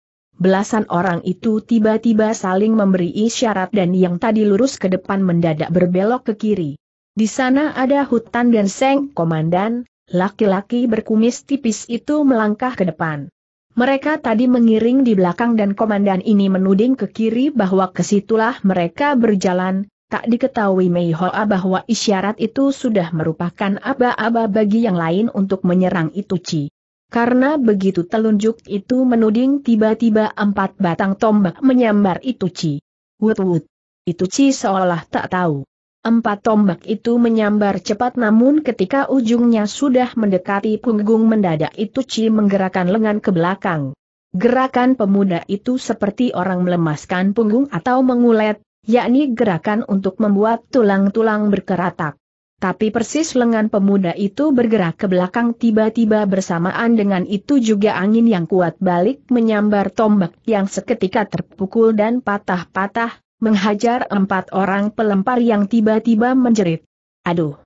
belasan orang itu tiba-tiba saling memberi isyarat dan yang tadi lurus ke depan mendadak berbelok ke kiri. Di sana ada hutan dan seng komandan, laki-laki berkumis tipis itu melangkah ke depan. Mereka tadi mengiring di belakang dan komandan ini menuding ke kiri bahwa kesitulah mereka berjalan, tak diketahui Mei Hoa bahwa isyarat itu sudah merupakan aba-aba bagi yang lain untuk menyerang itu ci. Karena begitu telunjuk itu menuding tiba-tiba empat batang tombak menyambar itu Ituci. Wut-wut. Ituci seolah tak tahu. Empat tombak itu menyambar cepat namun ketika ujungnya sudah mendekati punggung mendadak itu Ituci menggerakkan lengan ke belakang. Gerakan pemuda itu seperti orang melemaskan punggung atau mengulet, yakni gerakan untuk membuat tulang-tulang berkeratak. Tapi persis lengan pemuda itu bergerak ke belakang tiba-tiba bersamaan dengan itu juga angin yang kuat balik menyambar tombak yang seketika terpukul dan patah-patah, menghajar empat orang pelempar yang tiba-tiba menjerit. Aduh!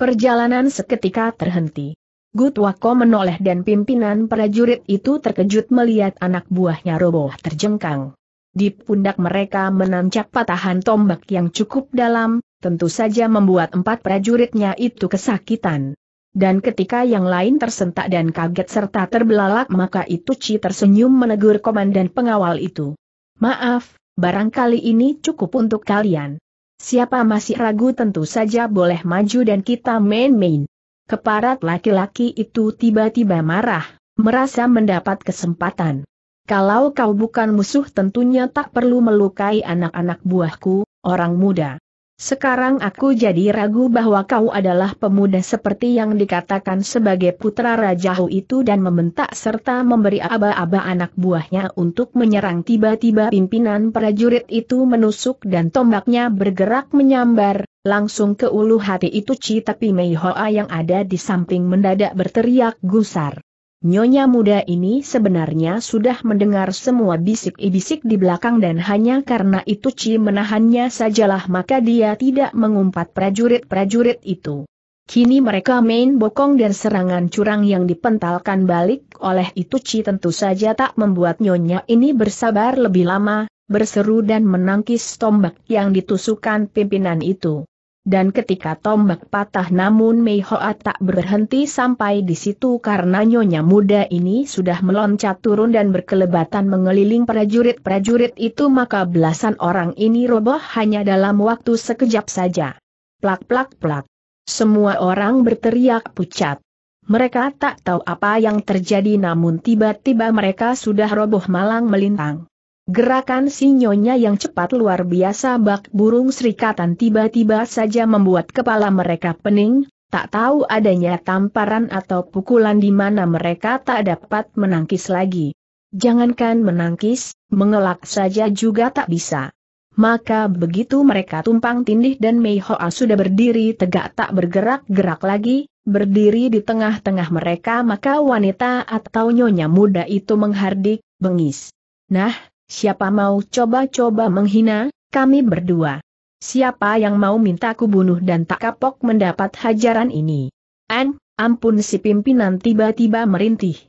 Perjalanan seketika terhenti. Gutwako menoleh dan pimpinan prajurit itu terkejut melihat anak buahnya roboh terjengkang. Di pundak mereka menancap patahan tombak yang cukup dalam, tentu saja membuat empat prajuritnya itu kesakitan. Dan ketika yang lain tersentak dan kaget serta terbelalak maka itu Ci tersenyum menegur komandan pengawal itu. Maaf, barangkali ini cukup untuk kalian. Siapa masih ragu tentu saja boleh maju dan kita main-main. Keparat laki-laki itu tiba-tiba marah, merasa mendapat kesempatan. Kalau kau bukan musuh tentunya tak perlu melukai anak-anak buahku, orang muda. Sekarang aku jadi ragu bahwa kau adalah pemuda seperti yang dikatakan sebagai putra Raja Hu itu dan membentak serta memberi aba-aba anak buahnya untuk menyerang tiba-tiba pimpinan prajurit itu menusuk dan tombaknya bergerak menyambar, langsung ke ulu hati itu Cita Pimei Hoa yang ada di samping mendadak berteriak gusar. Nyonya muda ini sebenarnya sudah mendengar semua bisik-bisik di belakang dan hanya karena itu Ci menahannya sajalah maka dia tidak mengumpat prajurit-prajurit itu. Kini mereka main bokong dan serangan curang yang dipentalkan balik oleh itu Ci tentu saja tak membuat Nyonya ini bersabar lebih lama, berseru dan menangkis tombak yang ditusukkan pimpinan itu. Dan ketika tombak patah namun Mei Hoa tak berhenti sampai di situ karena nyonya muda ini sudah meloncat turun dan berkelebatan mengeliling prajurit-prajurit itu maka belasan orang ini roboh hanya dalam waktu sekejap saja. Plak plak plak. Semua orang berteriak pucat. Mereka tak tahu apa yang terjadi namun tiba-tiba mereka sudah roboh malang melintang. Gerakan sinyonya yang cepat luar biasa bak burung serikatan tiba-tiba saja membuat kepala mereka pening, tak tahu adanya tamparan atau pukulan di mana mereka tak dapat menangkis lagi. Jangankan menangkis, mengelak saja juga tak bisa. Maka begitu mereka tumpang tindih dan Mei Hoa sudah berdiri tegak tak bergerak-gerak lagi, berdiri di tengah-tengah mereka maka wanita atau nyonya muda itu menghardik, bengis. Nah, Siapa mau coba-coba menghina, kami berdua. Siapa yang mau minta ku bunuh dan tak kapok mendapat hajaran ini? An, ampun si pimpinan tiba-tiba merintih.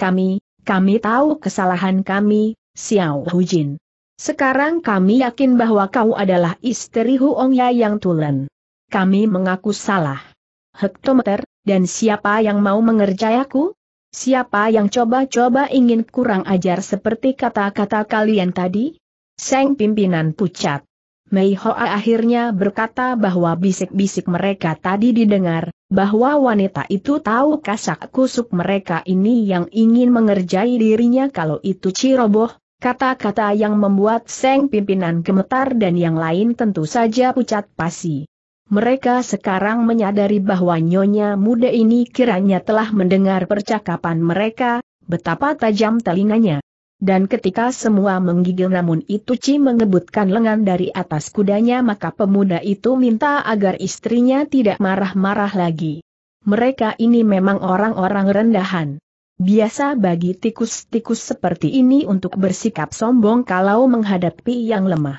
Kami, kami tahu kesalahan kami, Xiao Hu Jin. Sekarang kami yakin bahwa kau adalah istri Ya yang tulen. Kami mengaku salah. Hektometer, dan siapa yang mau mengerjai aku? Siapa yang coba-coba ingin kurang ajar seperti kata-kata kalian tadi? Seng pimpinan pucat. Mei Hoa akhirnya berkata bahwa bisik-bisik mereka tadi didengar, bahwa wanita itu tahu kasak kusuk mereka ini yang ingin mengerjai dirinya kalau itu ciroboh, kata-kata yang membuat Seng pimpinan gemetar dan yang lain tentu saja pucat pasi. Mereka sekarang menyadari bahwa nyonya muda ini kiranya telah mendengar percakapan mereka, betapa tajam telinganya. Dan ketika semua menggigil namun itu ci mengebutkan lengan dari atas kudanya maka pemuda itu minta agar istrinya tidak marah-marah lagi. Mereka ini memang orang-orang rendahan. Biasa bagi tikus-tikus seperti ini untuk bersikap sombong kalau menghadapi yang lemah.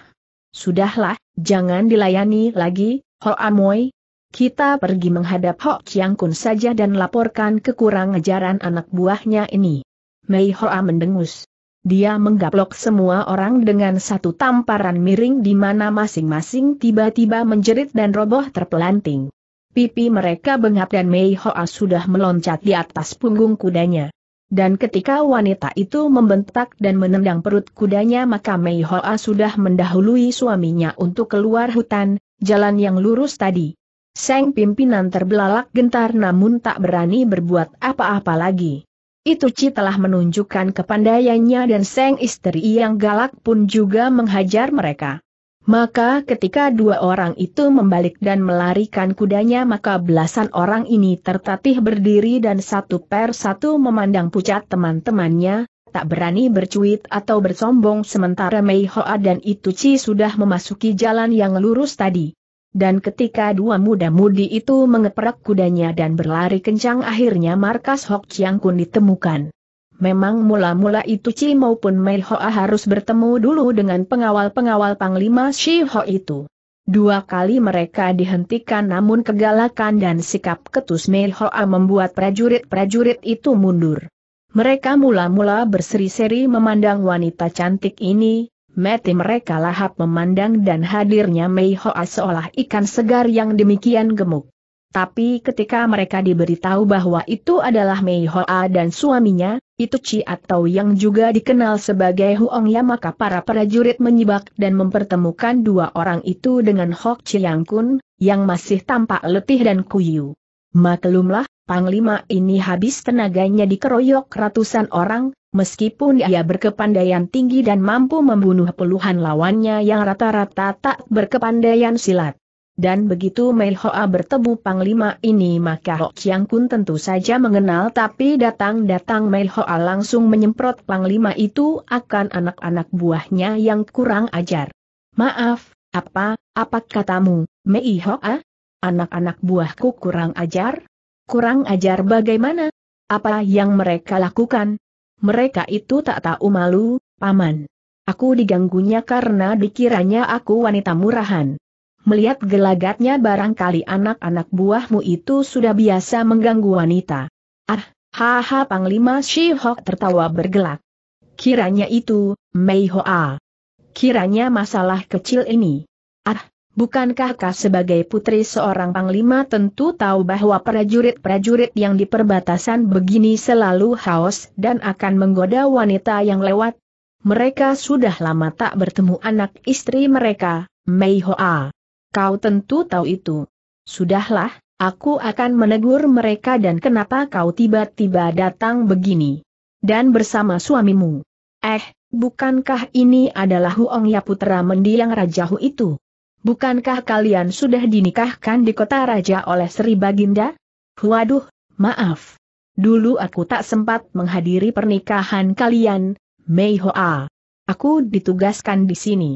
Sudahlah, jangan dilayani lagi, Amoy, kita pergi menghadap Ho Chiang Kun saja dan laporkan kekurang ajaran anak buahnya ini. Mei Hoa mendengus. Dia menggaplok semua orang dengan satu tamparan miring di mana masing-masing tiba-tiba menjerit dan roboh terpelanting. Pipi mereka bengap dan Mei Hoa sudah meloncat di atas punggung kudanya. Dan ketika wanita itu membentak dan menendang perut kudanya maka Mei Hoa sudah mendahului suaminya untuk keluar hutan, jalan yang lurus tadi. Seng pimpinan terbelalak gentar namun tak berani berbuat apa-apa lagi. Itu Ci telah menunjukkan kepandaiannya dan Seng istri yang galak pun juga menghajar mereka. Maka ketika dua orang itu membalik dan melarikan kudanya maka belasan orang ini tertatih berdiri dan satu per satu memandang pucat teman-temannya, tak berani bercuit atau bersombong sementara Mei Hoa dan Ituci sudah memasuki jalan yang lurus tadi. Dan ketika dua muda-mudi itu mengeprak kudanya dan berlari kencang akhirnya markas Hok Chiang Kun ditemukan. Memang mula-mula itu Chi maupun Mei Hoa harus bertemu dulu dengan pengawal-pengawal Panglima Shi Ho itu. Dua kali mereka dihentikan namun kegalakan dan sikap ketus Mei Hoa membuat prajurit-prajurit itu mundur. Mereka mula-mula berseri-seri memandang wanita cantik ini, mati mereka lahap memandang dan hadirnya Mei Hoa seolah ikan segar yang demikian gemuk. Tapi ketika mereka diberitahu bahwa itu adalah Mei Hoa dan suaminya, itu ci atau yang juga dikenal sebagai Huong Ya maka para prajurit menyibak dan mempertemukan dua orang itu dengan Hok Chiang Kun, yang masih tampak letih dan kuyu. Maklumlah, Panglima ini habis tenaganya dikeroyok ratusan orang, meskipun ia berkepandaian tinggi dan mampu membunuh puluhan lawannya yang rata-rata tak berkepandaian silat. Dan begitu Mei Hoa bertemu Panglima ini maka Ho Chiang Kun tentu saja mengenal tapi datang-datang Mei Hoa langsung menyemprot Panglima itu akan anak-anak buahnya yang kurang ajar. Maaf, apa, apa katamu, Mei Hoa? Anak-anak buahku kurang ajar? Kurang ajar bagaimana? Apa yang mereka lakukan? Mereka itu tak tahu malu, Paman. Aku diganggunya karena dikiranya aku wanita murahan. Melihat gelagatnya barangkali anak-anak buahmu itu sudah biasa mengganggu wanita. Ah, haha Panglima Shihok tertawa bergelak. Kiranya itu, Mei Hoa. Kiranya masalah kecil ini. Ah, Bukankah kah sebagai putri seorang panglima tentu tahu bahwa prajurit-prajurit yang di perbatasan begini selalu haus dan akan menggoda wanita yang lewat? Mereka sudah lama tak bertemu anak istri mereka, Mei Hoa. Kau tentu tahu itu. Sudahlah, aku akan menegur mereka dan kenapa kau tiba-tiba datang begini. Dan bersama suamimu. Eh, bukankah ini adalah Huong Ya Putra mendiang Raja Hu itu? Bukankah kalian sudah dinikahkan di kota raja oleh Sri Baginda? Waduh, maaf. Dulu aku tak sempat menghadiri pernikahan kalian, Mei Hoa. Aku ditugaskan di sini.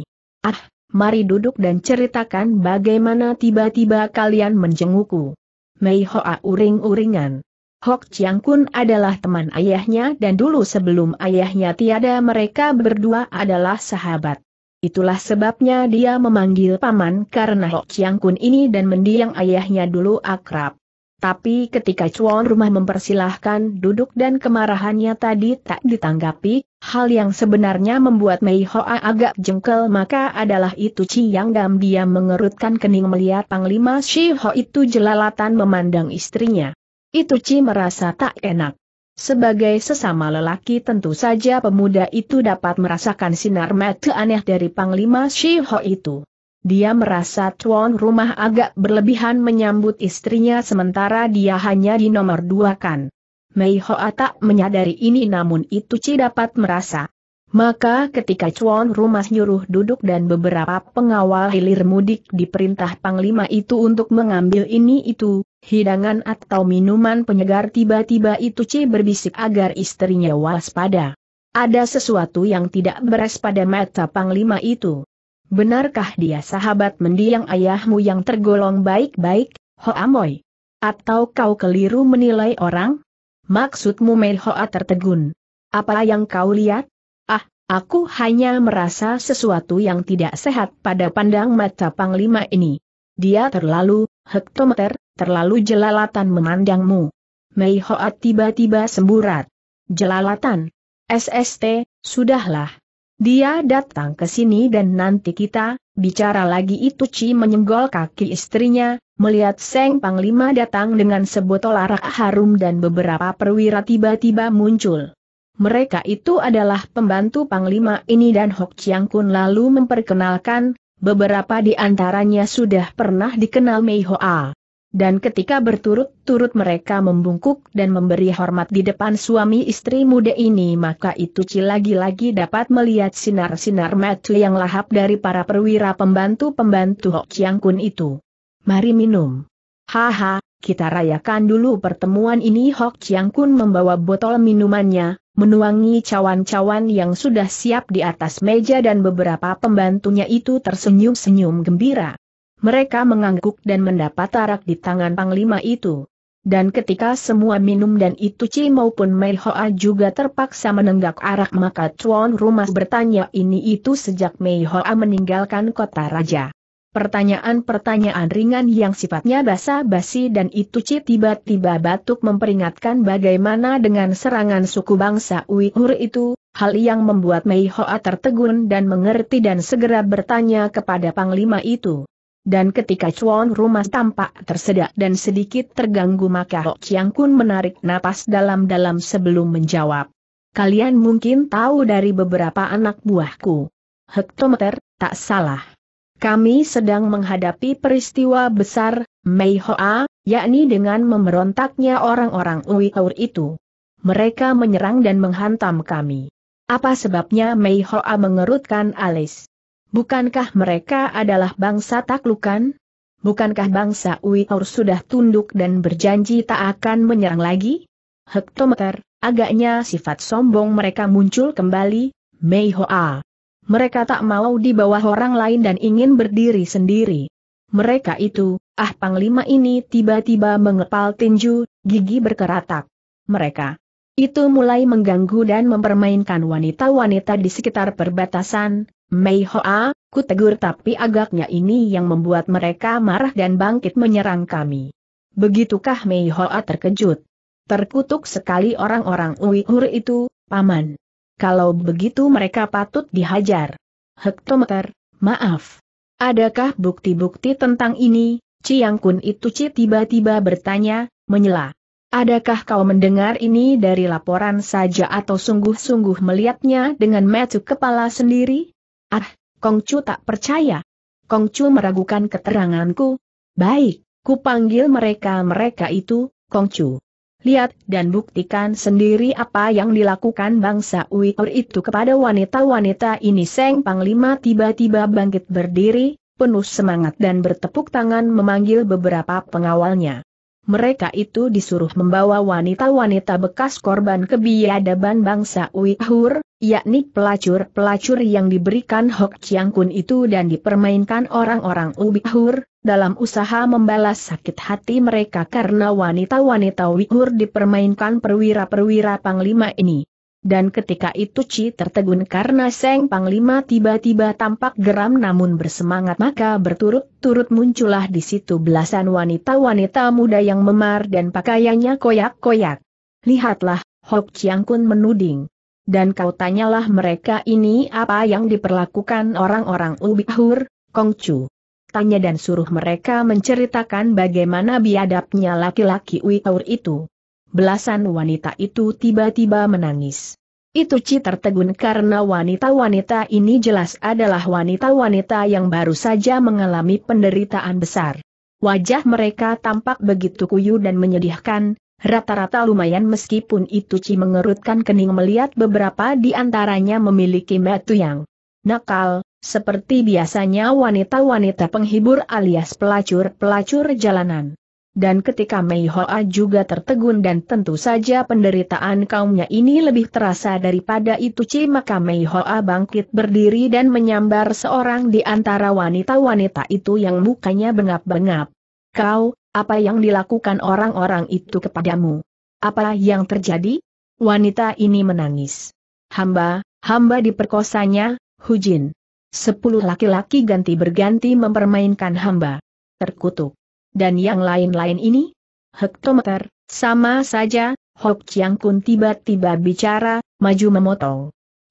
Ah, mari duduk dan ceritakan bagaimana tiba-tiba kalian menjengukku. Mei Hoa uring-uringan. Hok Chiang Kun adalah teman ayahnya dan dulu sebelum ayahnya tiada mereka berdua adalah sahabat. Itulah sebabnya dia memanggil paman karena Hok Chiang Kun ini dan mendiang ayahnya dulu akrab. Tapi ketika cuan rumah mempersilahkan duduk dan kemarahannya tadi tak ditanggapi, hal yang sebenarnya membuat Mei Hoa agak jengkel maka adalah itu yang Dam dia mengerutkan kening melihat Panglima Shi Ho itu jelalatan memandang istrinya. Itu Chi merasa tak enak. Sebagai sesama lelaki tentu saja pemuda itu dapat merasakan sinar mata aneh dari Panglima Shi Ho itu. Dia merasa tuan rumah agak berlebihan menyambut istrinya sementara dia hanya di nomor dua kan. Mei Hoa tak menyadari ini namun itu Ci dapat merasa. Maka ketika Chuan rumah nyuruh duduk dan beberapa pengawal hilir mudik diperintah Panglima itu untuk mengambil ini itu, hidangan atau minuman penyegar tiba-tiba itu Ci berbisik agar istrinya waspada. Ada sesuatu yang tidak beres pada mata Panglima itu. Benarkah dia sahabat mendiang ayahmu yang tergolong baik-baik, Ho Amoy? Atau kau keliru menilai orang? Maksudmu Mei Hoa tertegun. Apa yang kau lihat? Ah, aku hanya merasa sesuatu yang tidak sehat pada pandang mata Panglima ini. Dia terlalu, hektometer, terlalu jelalatan memandangmu. Mei Hoa tiba-tiba semburat. Jelalatan. SST, sudahlah. Dia datang ke sini dan nanti kita, bicara lagi itu Ci menyenggol kaki istrinya, melihat Seng Panglima datang dengan sebotol arak harum dan beberapa perwira tiba-tiba muncul. Mereka itu adalah pembantu Panglima ini dan Hok Chiang Kun lalu memperkenalkan, beberapa di antaranya sudah pernah dikenal Mei Hoa. Dan ketika berturut-turut mereka membungkuk dan memberi hormat di depan suami istri muda ini maka itu Ci lagi-lagi dapat melihat sinar-sinar mata yang lahap dari para perwira pembantu-pembantu Hok Chiang Kun itu. Mari minum. Haha, kita rayakan dulu pertemuan ini Hok Chiang Kun membawa botol minumannya, menuangi cawan-cawan yang sudah siap di atas meja dan beberapa pembantunya itu tersenyum-senyum gembira mereka mengangguk dan mendapat arak di tangan panglima itu. Dan ketika semua minum dan itu Ci maupun Mei Hoa juga terpaksa menenggak arak maka tuan rumah bertanya ini itu sejak Mei Hoa meninggalkan kota raja. Pertanyaan-pertanyaan ringan yang sifatnya basa-basi dan itu Ci tiba-tiba batuk memperingatkan bagaimana dengan serangan suku bangsa Uighur itu, hal yang membuat Mei Hoa tertegun dan mengerti dan segera bertanya kepada Panglima itu. Dan ketika cuan rumah tampak tersedak dan sedikit terganggu maka Hok Chiang Kun menarik napas dalam-dalam sebelum menjawab. Kalian mungkin tahu dari beberapa anak buahku. Hektometer, tak salah. Kami sedang menghadapi peristiwa besar, Mei Hoa, yakni dengan memberontaknya orang-orang Uighur itu. Mereka menyerang dan menghantam kami. Apa sebabnya Mei Hoa mengerutkan alis? Bukankah mereka adalah bangsa taklukan? Bukankah bangsa Uyghur sudah tunduk dan berjanji tak akan menyerang lagi? Hektometer, agaknya sifat sombong mereka muncul kembali, Mei Hoa. Mereka tak mau di bawah orang lain dan ingin berdiri sendiri. Mereka itu, ah Panglima ini tiba-tiba mengepal tinju, gigi berkeratak. Mereka itu mulai mengganggu dan mempermainkan wanita-wanita di sekitar perbatasan, Mei Hoa, ku tegur tapi agaknya ini yang membuat mereka marah dan bangkit menyerang kami. Begitukah Mei Hoa terkejut? Terkutuk sekali orang-orang Uyghur itu, Paman. Kalau begitu mereka patut dihajar. Hektometer, maaf. Adakah bukti-bukti tentang ini? Ciang Kun itu Ci tiba-tiba bertanya, menyela. Adakah kau mendengar ini dari laporan saja atau sungguh-sungguh melihatnya dengan metu kepala sendiri? Ah, Kongcu tak percaya. Kongcu meragukan keteranganku. Baik, ku panggil mereka-mereka itu, Kongcu. Lihat dan buktikan sendiri apa yang dilakukan bangsa Uyghur itu kepada wanita-wanita ini. Seng Panglima tiba-tiba bangkit berdiri, penuh semangat dan bertepuk tangan memanggil beberapa pengawalnya mereka itu disuruh membawa wanita-wanita bekas korban kebiadaban bangsa Uighur, yakni pelacur-pelacur yang diberikan Hok Chiang Kun itu dan dipermainkan orang-orang Uighur, dalam usaha membalas sakit hati mereka karena wanita-wanita Uighur dipermainkan perwira-perwira Panglima ini. Dan ketika itu Ci tertegun karena Seng Panglima tiba-tiba tampak geram namun bersemangat maka berturut-turut muncullah di situ belasan wanita-wanita muda yang memar dan pakaiannya koyak-koyak. Lihatlah, Hok Chiang Kun menuding. Dan kau tanyalah mereka ini apa yang diperlakukan orang-orang Ubihur, Chu. Tanya dan suruh mereka menceritakan bagaimana biadabnya laki-laki Uiur itu belasan wanita itu tiba-tiba menangis. Itu Ci tertegun karena wanita-wanita ini jelas adalah wanita-wanita yang baru saja mengalami penderitaan besar. Wajah mereka tampak begitu kuyu dan menyedihkan, rata-rata lumayan meskipun itu Ci mengerutkan kening melihat beberapa di antaranya memiliki metu yang nakal, seperti biasanya wanita-wanita penghibur alias pelacur-pelacur jalanan dan ketika Mei Hoa juga tertegun dan tentu saja penderitaan kaumnya ini lebih terasa daripada itu Ci maka Mei Hoa bangkit berdiri dan menyambar seorang di antara wanita-wanita itu yang mukanya bengap-bengap. Kau, apa yang dilakukan orang-orang itu kepadamu? Apa yang terjadi? Wanita ini menangis. Hamba, hamba diperkosanya, Hujin. Sepuluh laki-laki ganti berganti mempermainkan hamba. Terkutuk dan yang lain-lain ini? Hektometer, sama saja, Hok Chiang Kun tiba-tiba bicara, maju memotong.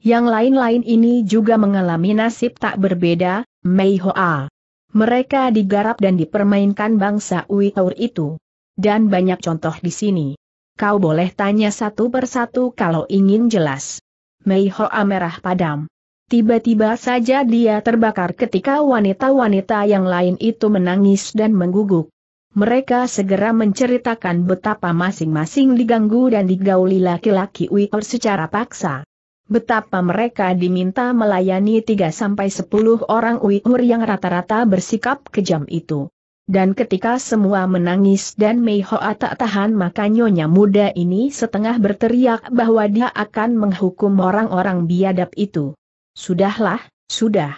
Yang lain-lain ini juga mengalami nasib tak berbeda, Mei Hoa. Mereka digarap dan dipermainkan bangsa Uighur itu. Dan banyak contoh di sini. Kau boleh tanya satu persatu kalau ingin jelas. Mei Hoa merah padam. Tiba-tiba saja dia terbakar ketika wanita-wanita yang lain itu menangis dan mengguguk mereka segera menceritakan betapa masing-masing diganggu dan digauli laki-laki Uyghur secara paksa. Betapa mereka diminta melayani 3-10 orang Uyghur yang rata-rata bersikap kejam itu. Dan ketika semua menangis dan Mei tak tahan maka nyonya muda ini setengah berteriak bahwa dia akan menghukum orang-orang biadab itu. Sudahlah, sudah.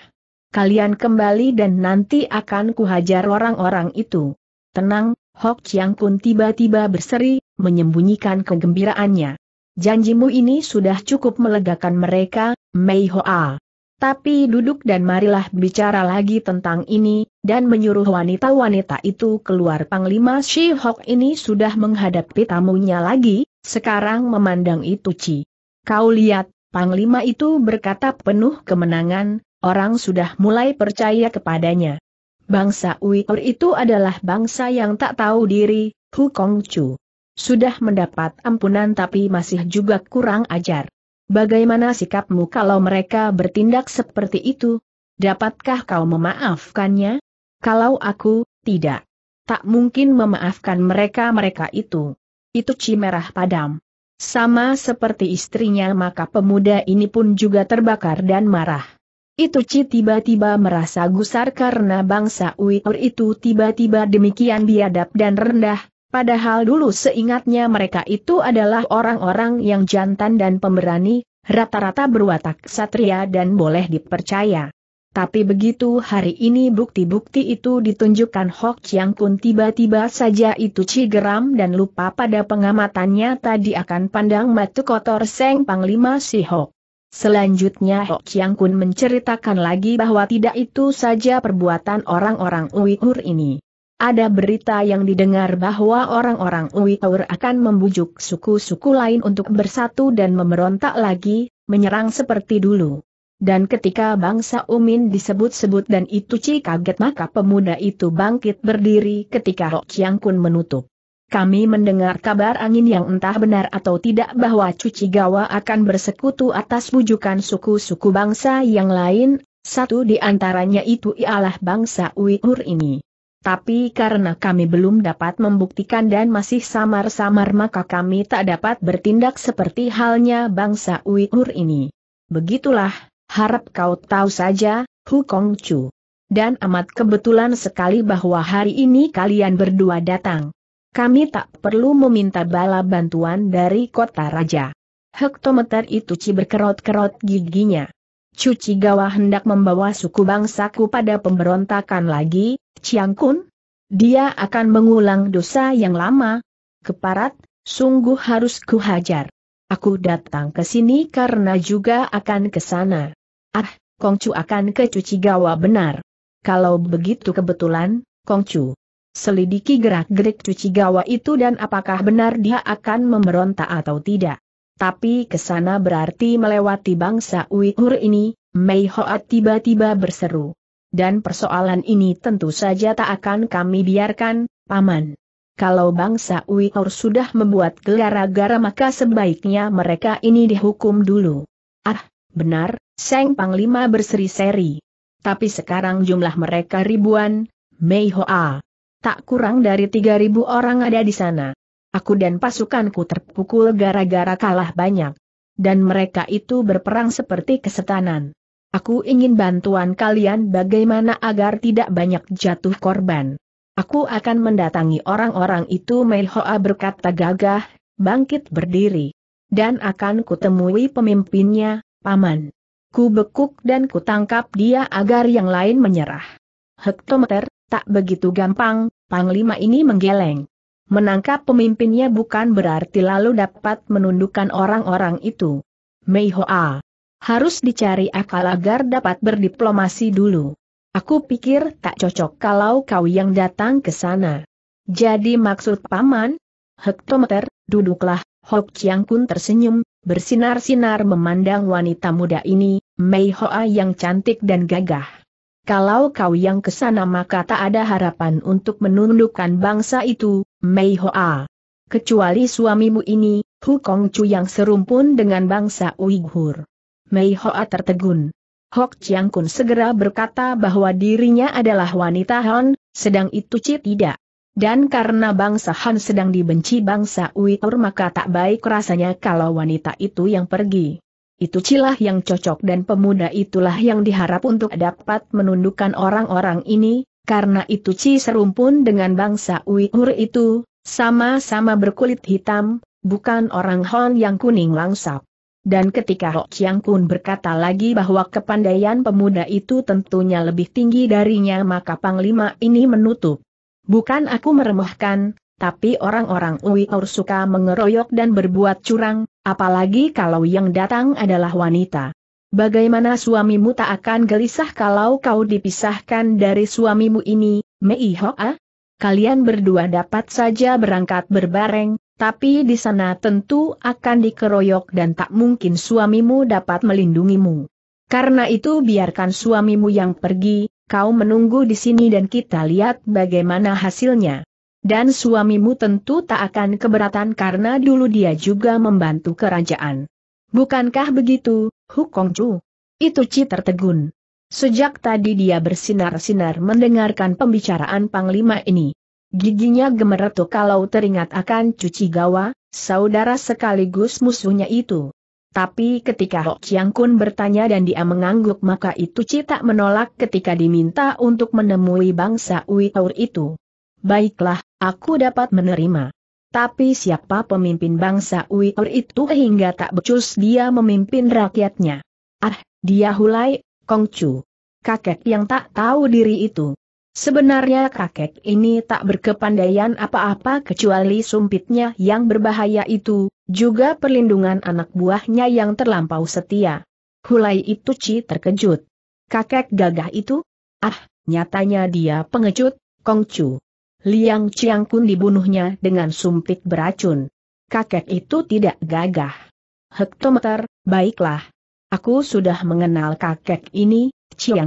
Kalian kembali dan nanti akan kuhajar orang-orang itu tenang, Hok Chiang Kun tiba-tiba berseri, menyembunyikan kegembiraannya. Janjimu ini sudah cukup melegakan mereka, Mei Hoa. Tapi duduk dan marilah bicara lagi tentang ini, dan menyuruh wanita-wanita itu keluar Panglima Shi Hok ini sudah menghadapi tamunya lagi, sekarang memandang itu Ci. Kau lihat, Panglima itu berkata penuh kemenangan, orang sudah mulai percaya kepadanya bangsa Uyghur itu adalah bangsa yang tak tahu diri, Hu Kongchu. Sudah mendapat ampunan tapi masih juga kurang ajar. Bagaimana sikapmu kalau mereka bertindak seperti itu? Dapatkah kau memaafkannya? Kalau aku, tidak. Tak mungkin memaafkan mereka-mereka itu. Itu cimerah padam. Sama seperti istrinya maka pemuda ini pun juga terbakar dan marah. Itu ci tiba-tiba merasa gusar karena bangsa Uighur itu tiba-tiba demikian biadab dan rendah, padahal dulu seingatnya mereka itu adalah orang-orang yang jantan dan pemberani, rata-rata berwatak satria dan boleh dipercaya. Tapi begitu hari ini bukti-bukti itu ditunjukkan Hok Chiang Kun tiba-tiba saja itu ci geram dan lupa pada pengamatannya tadi akan pandang matu kotor Seng Panglima Si Hok. Selanjutnya Hok Chiang Kun menceritakan lagi bahwa tidak itu saja perbuatan orang-orang Uighur ini. Ada berita yang didengar bahwa orang-orang Uighur akan membujuk suku-suku lain untuk bersatu dan memberontak lagi, menyerang seperti dulu. Dan ketika bangsa Umin disebut-sebut dan itu ci kaget maka pemuda itu bangkit berdiri ketika Hok Chiang Kun menutup. Kami mendengar kabar angin yang entah benar atau tidak bahwa Cuci Gawa akan bersekutu atas bujukan suku-suku bangsa yang lain, satu di antaranya itu ialah bangsa Uighur ini. Tapi karena kami belum dapat membuktikan dan masih samar-samar maka kami tak dapat bertindak seperti halnya bangsa Uighur ini. Begitulah, harap kau tahu saja, Hukong Chu. Dan amat kebetulan sekali bahwa hari ini kalian berdua datang. Kami tak perlu meminta bala bantuan dari kota raja. Hektometer itu Ci berkerot-kerot giginya. Cuci Gawa hendak membawa suku bangsaku pada pemberontakan lagi, Ciang Kun? Dia akan mengulang dosa yang lama. Keparat, sungguh harus kuhajar. Aku datang ke sini karena juga akan ke sana. Ah, Kongcu akan ke Cuci Gawa benar. Kalau begitu kebetulan, Kongcu. Selidiki gerak-gerik cuci gawa itu dan apakah benar dia akan memberontak atau tidak. Tapi kesana berarti melewati bangsa Uighur ini, Mei Hoa tiba-tiba berseru. Dan persoalan ini tentu saja tak akan kami biarkan, Paman. Kalau bangsa Uighur sudah membuat gara-gara maka sebaiknya mereka ini dihukum dulu. Ah, benar, Seng Panglima berseri-seri. Tapi sekarang jumlah mereka ribuan, Mei Hoa tak kurang dari 3.000 orang ada di sana. Aku dan pasukanku terpukul gara-gara kalah banyak. Dan mereka itu berperang seperti kesetanan. Aku ingin bantuan kalian bagaimana agar tidak banyak jatuh korban. Aku akan mendatangi orang-orang itu Melhoa berkata gagah, bangkit berdiri. Dan akan kutemui pemimpinnya, Paman. Ku bekuk dan kutangkap dia agar yang lain menyerah. Hektometer, tak begitu gampang, Panglima ini menggeleng. Menangkap pemimpinnya bukan berarti lalu dapat menundukkan orang-orang itu. Mei Hoa. Harus dicari akal agar dapat berdiplomasi dulu. Aku pikir tak cocok kalau kau yang datang ke sana. Jadi maksud paman? Hektometer, duduklah, Hok Chiang Kun tersenyum, bersinar-sinar memandang wanita muda ini, Mei Hoa yang cantik dan gagah. Kalau kau yang ke sana maka tak ada harapan untuk menundukkan bangsa itu, Mei Hoa. Kecuali suamimu ini, Hu Kong Chu yang serumpun dengan bangsa Uighur. Mei Hoa tertegun. Hok Chiang Kun segera berkata bahwa dirinya adalah wanita Han, sedang itu Ci tidak. Dan karena bangsa Han sedang dibenci bangsa Uighur maka tak baik rasanya kalau wanita itu yang pergi itu cilah yang cocok dan pemuda itulah yang diharap untuk dapat menundukkan orang-orang ini, karena itu Ci serumpun dengan bangsa Uighur itu, sama-sama berkulit hitam, bukan orang Hon yang kuning langsap. Dan ketika Ho Chiang Kun berkata lagi bahwa kepandaian pemuda itu tentunya lebih tinggi darinya maka Panglima ini menutup. Bukan aku meremehkan, tapi orang-orang Uighur suka mengeroyok dan berbuat curang, Apalagi kalau yang datang adalah wanita. Bagaimana suamimu tak akan gelisah kalau kau dipisahkan dari suamimu ini, Mei Hoa? Kalian berdua dapat saja berangkat berbareng, tapi di sana tentu akan dikeroyok dan tak mungkin suamimu dapat melindungimu. Karena itu biarkan suamimu yang pergi, kau menunggu di sini dan kita lihat bagaimana hasilnya. Dan suamimu tentu tak akan keberatan karena dulu dia juga membantu kerajaan. Bukankah begitu, Chu? Itu Ci tertegun. Sejak tadi dia bersinar-sinar mendengarkan pembicaraan Panglima ini. Giginya gemeretuk kalau teringat akan cuci gawa, saudara sekaligus musuhnya itu. Tapi ketika Hok Chiang Kun bertanya dan dia mengangguk maka itu Ci tak menolak ketika diminta untuk menemui bangsa Uitaur itu. Baiklah, Aku dapat menerima. Tapi siapa pemimpin bangsa Uyghur itu hingga tak becus dia memimpin rakyatnya? Ah, dia hulai, Kongcu. Kakek yang tak tahu diri itu. Sebenarnya kakek ini tak berkepandaian apa-apa kecuali sumpitnya yang berbahaya itu, juga perlindungan anak buahnya yang terlampau setia. Hulai itu Ci terkejut. Kakek gagah itu? Ah, nyatanya dia pengecut, Kongcu. Liang Kun dibunuhnya dengan sumpit beracun. Kakek itu tidak gagah. Hektometer, baiklah. Aku sudah mengenal kakek ini,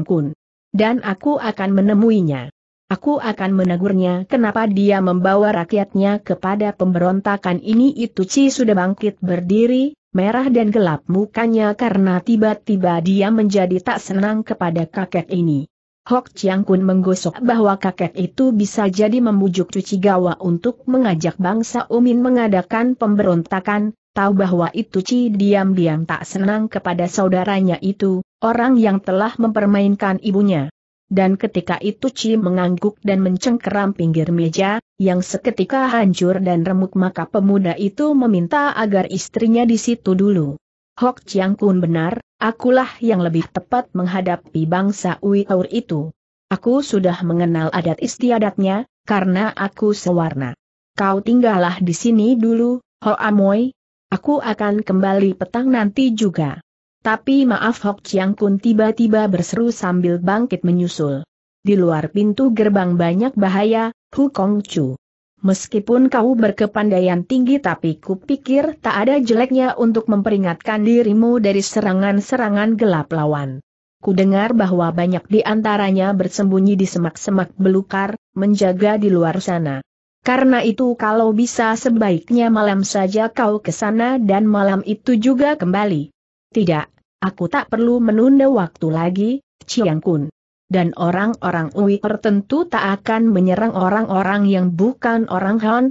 Kun, Dan aku akan menemuinya. Aku akan menegurnya kenapa dia membawa rakyatnya kepada pemberontakan ini itu Chi sudah bangkit berdiri, merah dan gelap mukanya karena tiba-tiba dia menjadi tak senang kepada kakek ini. Hok Chiang Kun menggosok bahwa kakek itu bisa jadi membujuk cuci gawa untuk mengajak bangsa Umin mengadakan pemberontakan, tahu bahwa itu Ci diam-diam tak senang kepada saudaranya itu, orang yang telah mempermainkan ibunya. Dan ketika itu Ci mengangguk dan mencengkeram pinggir meja, yang seketika hancur dan remuk maka pemuda itu meminta agar istrinya di situ dulu. Hok Chiang Kun benar, akulah yang lebih tepat menghadapi bangsa Uighur itu. Aku sudah mengenal adat istiadatnya, karena aku sewarna. Kau tinggallah di sini dulu, Ho Amoy. Aku akan kembali petang nanti juga. Tapi maaf Hok Chiang Kun tiba-tiba berseru sambil bangkit menyusul. Di luar pintu gerbang banyak bahaya, Hu Kong Chu. Meskipun kau berkepandaian tinggi tapi kupikir tak ada jeleknya untuk memperingatkan dirimu dari serangan-serangan gelap lawan. Kudengar bahwa banyak di antaranya bersembunyi di semak-semak belukar, menjaga di luar sana. Karena itu kalau bisa sebaiknya malam saja kau ke sana dan malam itu juga kembali. Tidak, aku tak perlu menunda waktu lagi, Chiang Kun dan orang-orang Ui tertentu tak akan menyerang orang-orang yang bukan orang Han.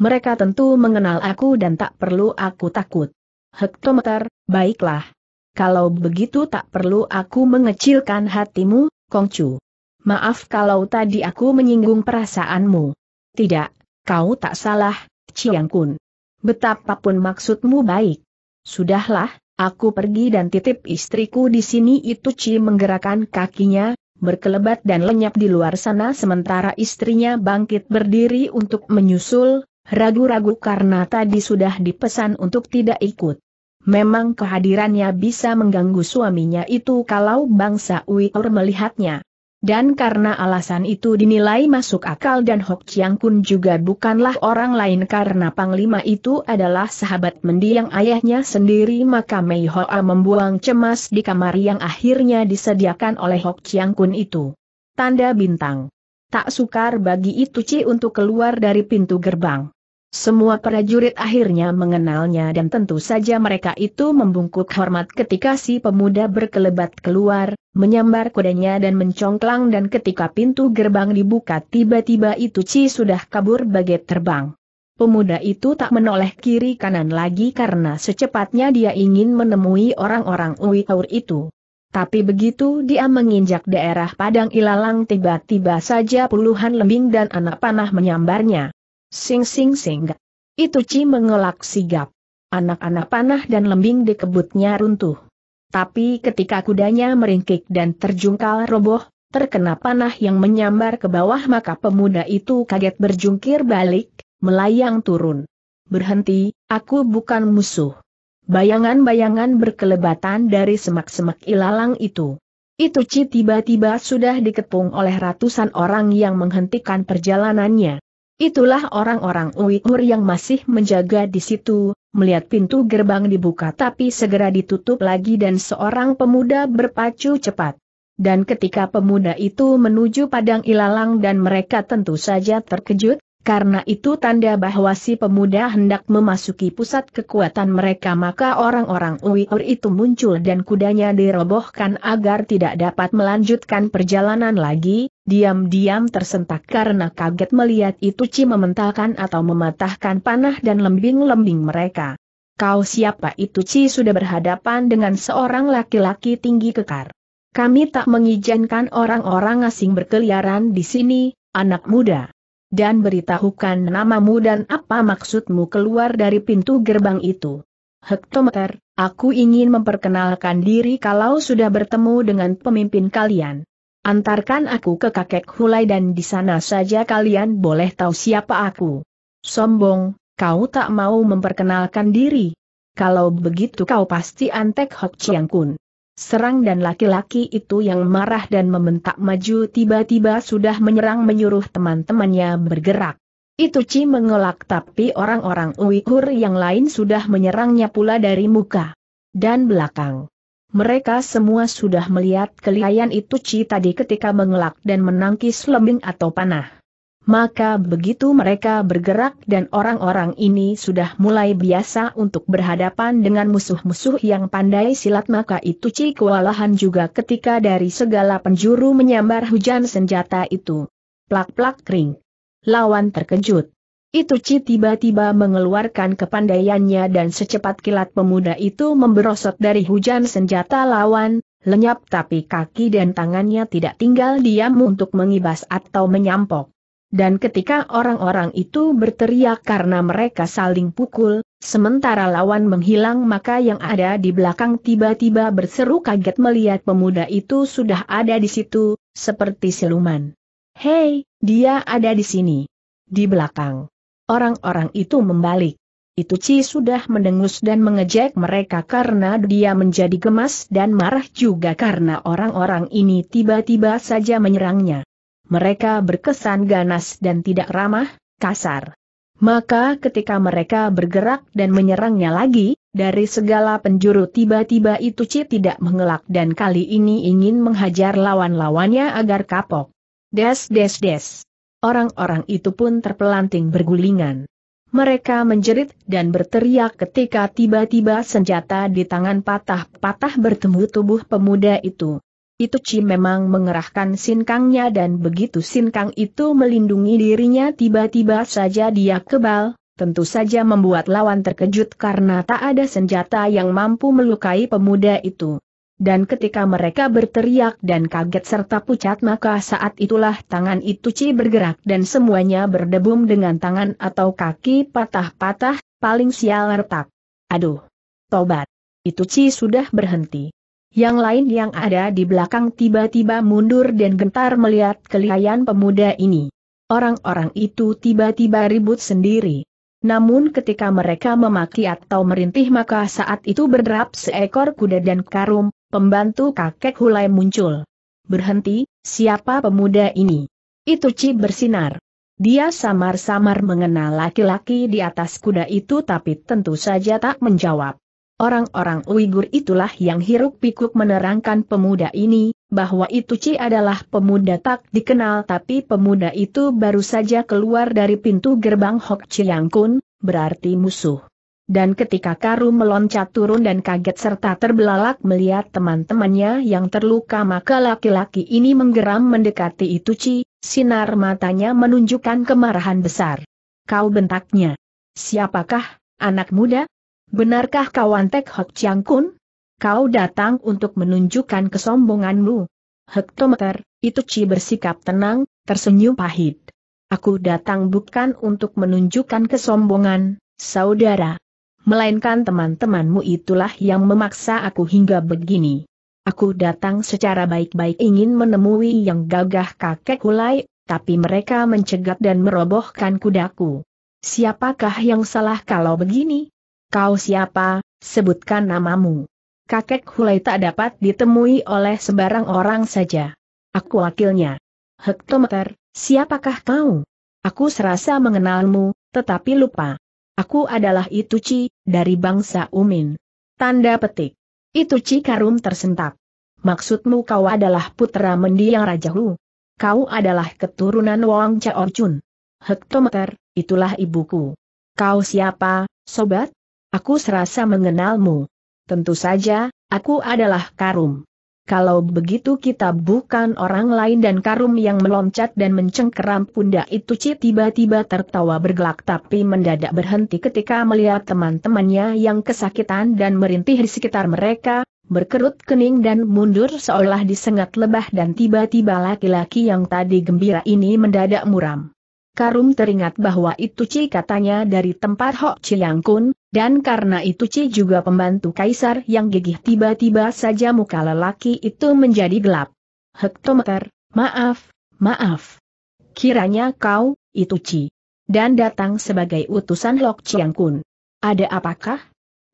Mereka tentu mengenal aku dan tak perlu aku takut. Hektometer, baiklah. Kalau begitu tak perlu aku mengecilkan hatimu, Kongcu. Maaf kalau tadi aku menyinggung perasaanmu. Tidak, kau tak salah, Chiang Kun. Betapapun maksudmu baik. Sudahlah, Aku pergi dan titip istriku di sini itu Ci menggerakkan kakinya, berkelebat dan lenyap di luar sana sementara istrinya bangkit berdiri untuk menyusul, ragu-ragu karena tadi sudah dipesan untuk tidak ikut. Memang kehadirannya bisa mengganggu suaminya itu kalau bangsa Uyghur melihatnya. Dan karena alasan itu dinilai masuk akal dan Hok Chiang Kun juga bukanlah orang lain karena Panglima itu adalah sahabat mendiang ayahnya sendiri maka Mei Hoa membuang cemas di kamar yang akhirnya disediakan oleh Hok Chiang Kun itu. Tanda bintang. Tak sukar bagi itu ci untuk keluar dari pintu gerbang. Semua prajurit akhirnya mengenalnya dan tentu saja mereka itu membungkuk hormat ketika si pemuda berkelebat keluar, menyambar kudanya dan mencongklang dan ketika pintu gerbang dibuka tiba-tiba itu Ci sudah kabur bagai terbang. Pemuda itu tak menoleh kiri kanan lagi karena secepatnya dia ingin menemui orang-orang Uighur itu. Tapi begitu dia menginjak daerah Padang Ilalang tiba-tiba saja puluhan lembing dan anak panah menyambarnya. Sing sing sing. Itu Ci mengelak sigap. Anak-anak panah dan lembing dikebutnya runtuh. Tapi ketika kudanya meringkik dan terjungkal roboh, terkena panah yang menyambar ke bawah maka pemuda itu kaget berjungkir balik, melayang turun. Berhenti, aku bukan musuh. Bayangan-bayangan berkelebatan dari semak-semak ilalang itu. Itu ci tiba-tiba sudah dikepung oleh ratusan orang yang menghentikan perjalanannya. Itulah orang-orang Uyghur yang masih menjaga di situ, melihat pintu gerbang dibuka tapi segera ditutup lagi dan seorang pemuda berpacu cepat. Dan ketika pemuda itu menuju padang ilalang dan mereka tentu saja terkejut, karena itu tanda bahwa si pemuda hendak memasuki pusat kekuatan mereka maka orang-orang Uyghur itu muncul dan kudanya dirobohkan agar tidak dapat melanjutkan perjalanan lagi, diam-diam tersentak karena kaget melihat itu Ci mementalkan atau mematahkan panah dan lembing-lembing mereka. Kau siapa itu Ci sudah berhadapan dengan seorang laki-laki tinggi kekar. Kami tak mengizinkan orang-orang asing berkeliaran di sini, anak muda. Dan beritahukan namamu dan apa maksudmu keluar dari pintu gerbang itu. Hektometer, aku ingin memperkenalkan diri kalau sudah bertemu dengan pemimpin kalian. Antarkan aku ke kakek Hulai dan di sana saja kalian boleh tahu siapa aku. Sombong, kau tak mau memperkenalkan diri. Kalau begitu kau pasti antek Hok Chiang Kun. Serang dan laki-laki itu yang marah dan membentak maju tiba-tiba sudah menyerang menyuruh teman-temannya bergerak. Itu Ci mengelak tapi orang-orang Uighur yang lain sudah menyerangnya pula dari muka dan belakang. Mereka semua sudah melihat kelihayan itu Ci tadi ketika mengelak dan menangkis lembing atau panah. Maka begitu mereka bergerak dan orang-orang ini sudah mulai biasa untuk berhadapan dengan musuh-musuh yang pandai silat maka itu Ci kewalahan juga ketika dari segala penjuru menyambar hujan senjata itu. Plak-plak kering. Lawan terkejut. Itu ci tiba-tiba mengeluarkan kepandaiannya dan secepat kilat pemuda itu memberosot dari hujan senjata lawan, lenyap tapi kaki dan tangannya tidak tinggal diam untuk mengibas atau menyampok. Dan ketika orang-orang itu berteriak karena mereka saling pukul, sementara lawan menghilang maka yang ada di belakang tiba-tiba berseru kaget melihat pemuda itu sudah ada di situ, seperti siluman. Hei, dia ada di sini. Di belakang orang-orang itu membalik. Itu Ci sudah mendengus dan mengejek mereka karena dia menjadi gemas dan marah juga karena orang-orang ini tiba-tiba saja menyerangnya. Mereka berkesan ganas dan tidak ramah, kasar. Maka ketika mereka bergerak dan menyerangnya lagi, dari segala penjuru tiba-tiba itu Ci tidak mengelak dan kali ini ingin menghajar lawan-lawannya agar kapok. Des des des. Orang-orang itu pun terpelanting bergulingan. Mereka menjerit dan berteriak ketika tiba-tiba senjata di tangan patah-patah bertemu tubuh pemuda itu. Itu Ci memang mengerahkan sinkangnya dan begitu sinkang itu melindungi dirinya tiba-tiba saja dia kebal, tentu saja membuat lawan terkejut karena tak ada senjata yang mampu melukai pemuda itu dan ketika mereka berteriak dan kaget serta pucat maka saat itulah tangan itu Ci bergerak dan semuanya berdebum dengan tangan atau kaki patah-patah, paling sial retak. Aduh! Tobat! Itu Ci sudah berhenti. Yang lain yang ada di belakang tiba-tiba mundur dan gentar melihat kelihayan pemuda ini. Orang-orang itu tiba-tiba ribut sendiri. Namun ketika mereka memaki atau merintih maka saat itu berderap seekor kuda dan karum, Pembantu kakek Hulai muncul. Berhenti, siapa pemuda ini? Itu Ci bersinar. Dia samar-samar mengenal laki-laki di atas kuda itu tapi tentu saja tak menjawab. Orang-orang Uighur itulah yang hiruk pikuk menerangkan pemuda ini, bahwa itu Ci adalah pemuda tak dikenal tapi pemuda itu baru saja keluar dari pintu gerbang Hok Chiang Kun, berarti musuh. Dan ketika Karu meloncat turun dan kaget serta terbelalak melihat teman-temannya yang terluka maka laki-laki ini menggeram mendekati Ituci, sinar matanya menunjukkan kemarahan besar. Kau bentaknya. Siapakah, anak muda? Benarkah kau antek Hok Chiang Kun? Kau datang untuk menunjukkan kesombonganmu. Hektometer, Ituci bersikap tenang, tersenyum pahit. Aku datang bukan untuk menunjukkan kesombongan, saudara melainkan teman-temanmu itulah yang memaksa aku hingga begini. Aku datang secara baik-baik ingin menemui yang gagah kakek Hulai, tapi mereka mencegat dan merobohkan kudaku. Siapakah yang salah kalau begini? Kau siapa? Sebutkan namamu. Kakek Hulai tak dapat ditemui oleh sebarang orang saja. Aku wakilnya. Hektometer, siapakah kau? Aku serasa mengenalmu, tetapi lupa. Aku adalah Ituci, dari bangsa Umin. Tanda petik. Ituci Karum tersentak. Maksudmu kau adalah putra mendiang Raja Hu? Kau adalah keturunan Wang Chun. Hektometer, itulah ibuku. Kau siapa, sobat? Aku serasa mengenalmu. Tentu saja, aku adalah Karum kalau begitu kita bukan orang lain dan Karum yang meloncat dan mencengkeram pundak itu Ci tiba-tiba tertawa bergelak tapi mendadak berhenti ketika melihat teman-temannya yang kesakitan dan merintih di sekitar mereka, berkerut kening dan mundur seolah disengat lebah dan tiba-tiba laki-laki yang tadi gembira ini mendadak muram. Karum teringat bahwa itu Ci katanya dari tempat Hok Chiang Kun, dan karena itu Ci juga pembantu kaisar yang gigih tiba-tiba saja muka lelaki itu menjadi gelap. Hektometer, maaf, maaf. Kiranya kau, itu Ci. Dan datang sebagai utusan Lok Chiang Kun. Ada apakah?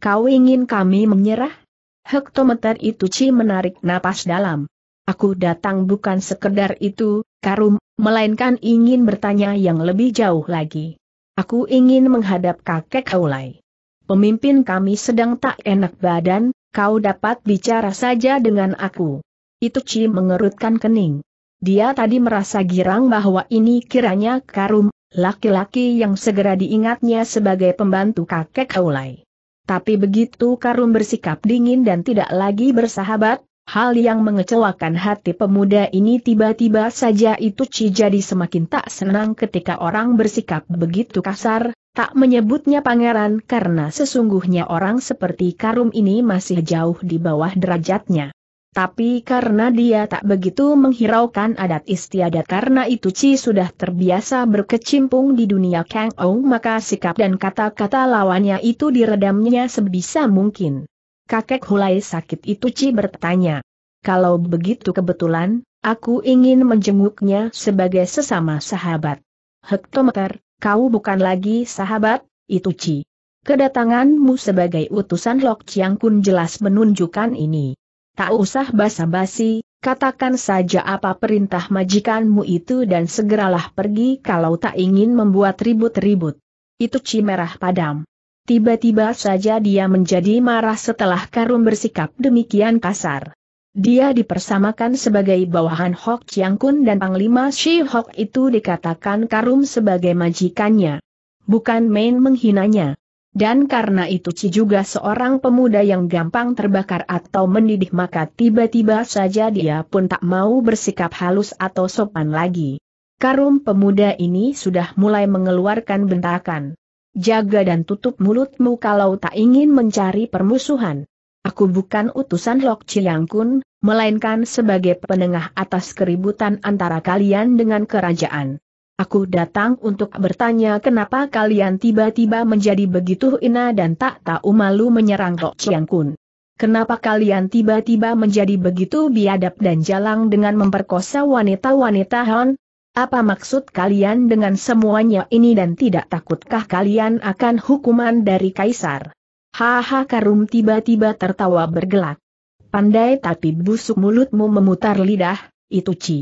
Kau ingin kami menyerah? Hektometer itu Ci menarik napas dalam. Aku datang bukan sekedar itu, Karum, melainkan ingin bertanya yang lebih jauh lagi. Aku ingin menghadap kakek Kaulai. Pemimpin kami sedang tak enak badan, kau dapat bicara saja dengan aku. Itu Cim mengerutkan kening. Dia tadi merasa girang bahwa ini kiranya Karum, laki-laki yang segera diingatnya sebagai pembantu kakek Kaulai. Tapi begitu Karum bersikap dingin dan tidak lagi bersahabat, Hal yang mengecewakan hati pemuda ini tiba-tiba saja itu Ci jadi semakin tak senang ketika orang bersikap begitu kasar, tak menyebutnya pangeran karena sesungguhnya orang seperti Karum ini masih jauh di bawah derajatnya. Tapi karena dia tak begitu menghiraukan adat istiadat karena itu Ci sudah terbiasa berkecimpung di dunia Kang Ou maka sikap dan kata-kata lawannya itu diredamnya sebisa mungkin kakek Hulai sakit itu Ci bertanya. Kalau begitu kebetulan, aku ingin menjenguknya sebagai sesama sahabat. Hektometer, kau bukan lagi sahabat, itu Ci. Kedatanganmu sebagai utusan Lok Chiang Kun jelas menunjukkan ini. Tak usah basa-basi, Katakan saja apa perintah majikanmu itu dan segeralah pergi kalau tak ingin membuat ribut-ribut. Itu ci merah padam. Tiba-tiba saja dia menjadi marah setelah Karum bersikap demikian kasar. Dia dipersamakan sebagai bawahan Hok Chiang Kun dan Panglima Shi Hok itu dikatakan Karum sebagai majikannya. Bukan main menghinanya. Dan karena itu Ci juga seorang pemuda yang gampang terbakar atau mendidih maka tiba-tiba saja dia pun tak mau bersikap halus atau sopan lagi. Karum pemuda ini sudah mulai mengeluarkan bentakan. Jaga dan tutup mulutmu kalau tak ingin mencari permusuhan. Aku bukan utusan Lok Chiang melainkan sebagai penengah atas keributan antara kalian dengan kerajaan. Aku datang untuk bertanya kenapa kalian tiba-tiba menjadi begitu ina dan tak tahu malu menyerang Lok Chiang Kenapa kalian tiba-tiba menjadi begitu biadab dan jalang dengan memperkosa wanita-wanita Hon? Apa maksud kalian dengan semuanya ini dan tidak takutkah kalian akan hukuman dari kaisar? Haha Karum tiba-tiba tertawa bergelak. Pandai tapi busuk mulutmu memutar lidah, itu Ci.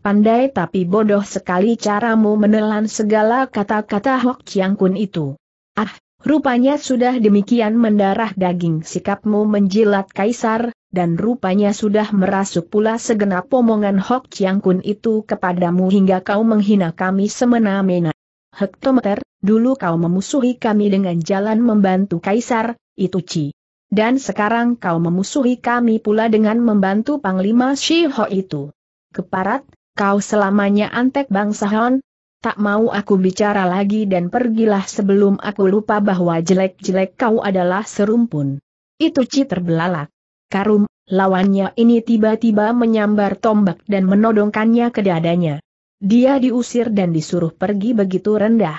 Pandai tapi bodoh sekali caramu menelan segala kata-kata Hok Chiang Kun itu. Ah, rupanya sudah demikian mendarah daging sikapmu menjilat kaisar, dan rupanya sudah merasuk pula segenap omongan Hok Chiang Kun itu kepadamu hingga kau menghina kami semena-mena. Hektometer, dulu kau memusuhi kami dengan jalan membantu Kaisar, itu Ci. Dan sekarang kau memusuhi kami pula dengan membantu Panglima Shi Ho itu. Keparat, kau selamanya antek bangsa Hon, tak mau aku bicara lagi dan pergilah sebelum aku lupa bahwa jelek-jelek kau adalah serumpun. Itu Ci terbelalak karum, lawannya ini tiba-tiba menyambar tombak dan menodongkannya ke dadanya. Dia diusir dan disuruh pergi begitu rendah.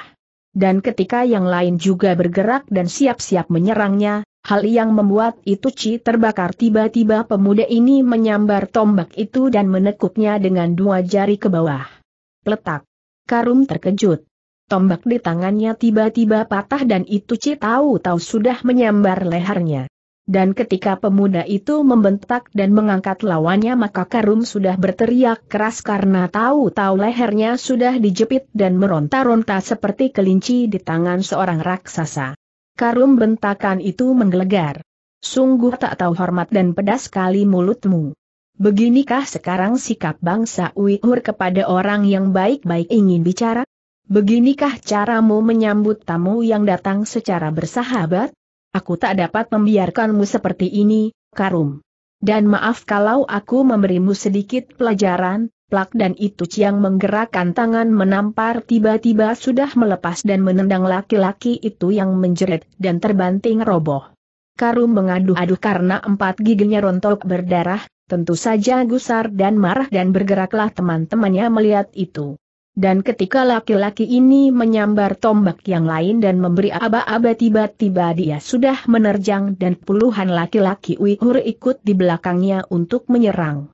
Dan ketika yang lain juga bergerak dan siap-siap menyerangnya, hal yang membuat itu Ci terbakar tiba-tiba pemuda ini menyambar tombak itu dan menekuknya dengan dua jari ke bawah. Peletak. Karum terkejut. Tombak di tangannya tiba-tiba patah dan itu Ci tahu-tahu sudah menyambar lehernya. Dan ketika pemuda itu membentak dan mengangkat lawannya maka Karum sudah berteriak keras karena tahu-tahu lehernya sudah dijepit dan meronta-ronta seperti kelinci di tangan seorang raksasa. Karum bentakan itu menggelegar. Sungguh tak tahu hormat dan pedas sekali mulutmu. Beginikah sekarang sikap bangsa Uyghur kepada orang yang baik-baik ingin bicara? Beginikah caramu menyambut tamu yang datang secara bersahabat? Aku tak dapat membiarkanmu seperti ini, Karum. Dan maaf kalau aku memberimu sedikit pelajaran, plak dan itu yang menggerakkan tangan menampar tiba-tiba sudah melepas dan menendang laki-laki itu yang menjerit dan terbanting roboh. Karum mengaduh-aduh karena empat giginya rontok berdarah, tentu saja gusar dan marah dan bergeraklah teman-temannya melihat itu. Dan ketika laki-laki ini menyambar tombak yang lain dan memberi aba-aba tiba-tiba dia sudah menerjang dan puluhan laki-laki Uighur ikut di belakangnya untuk menyerang.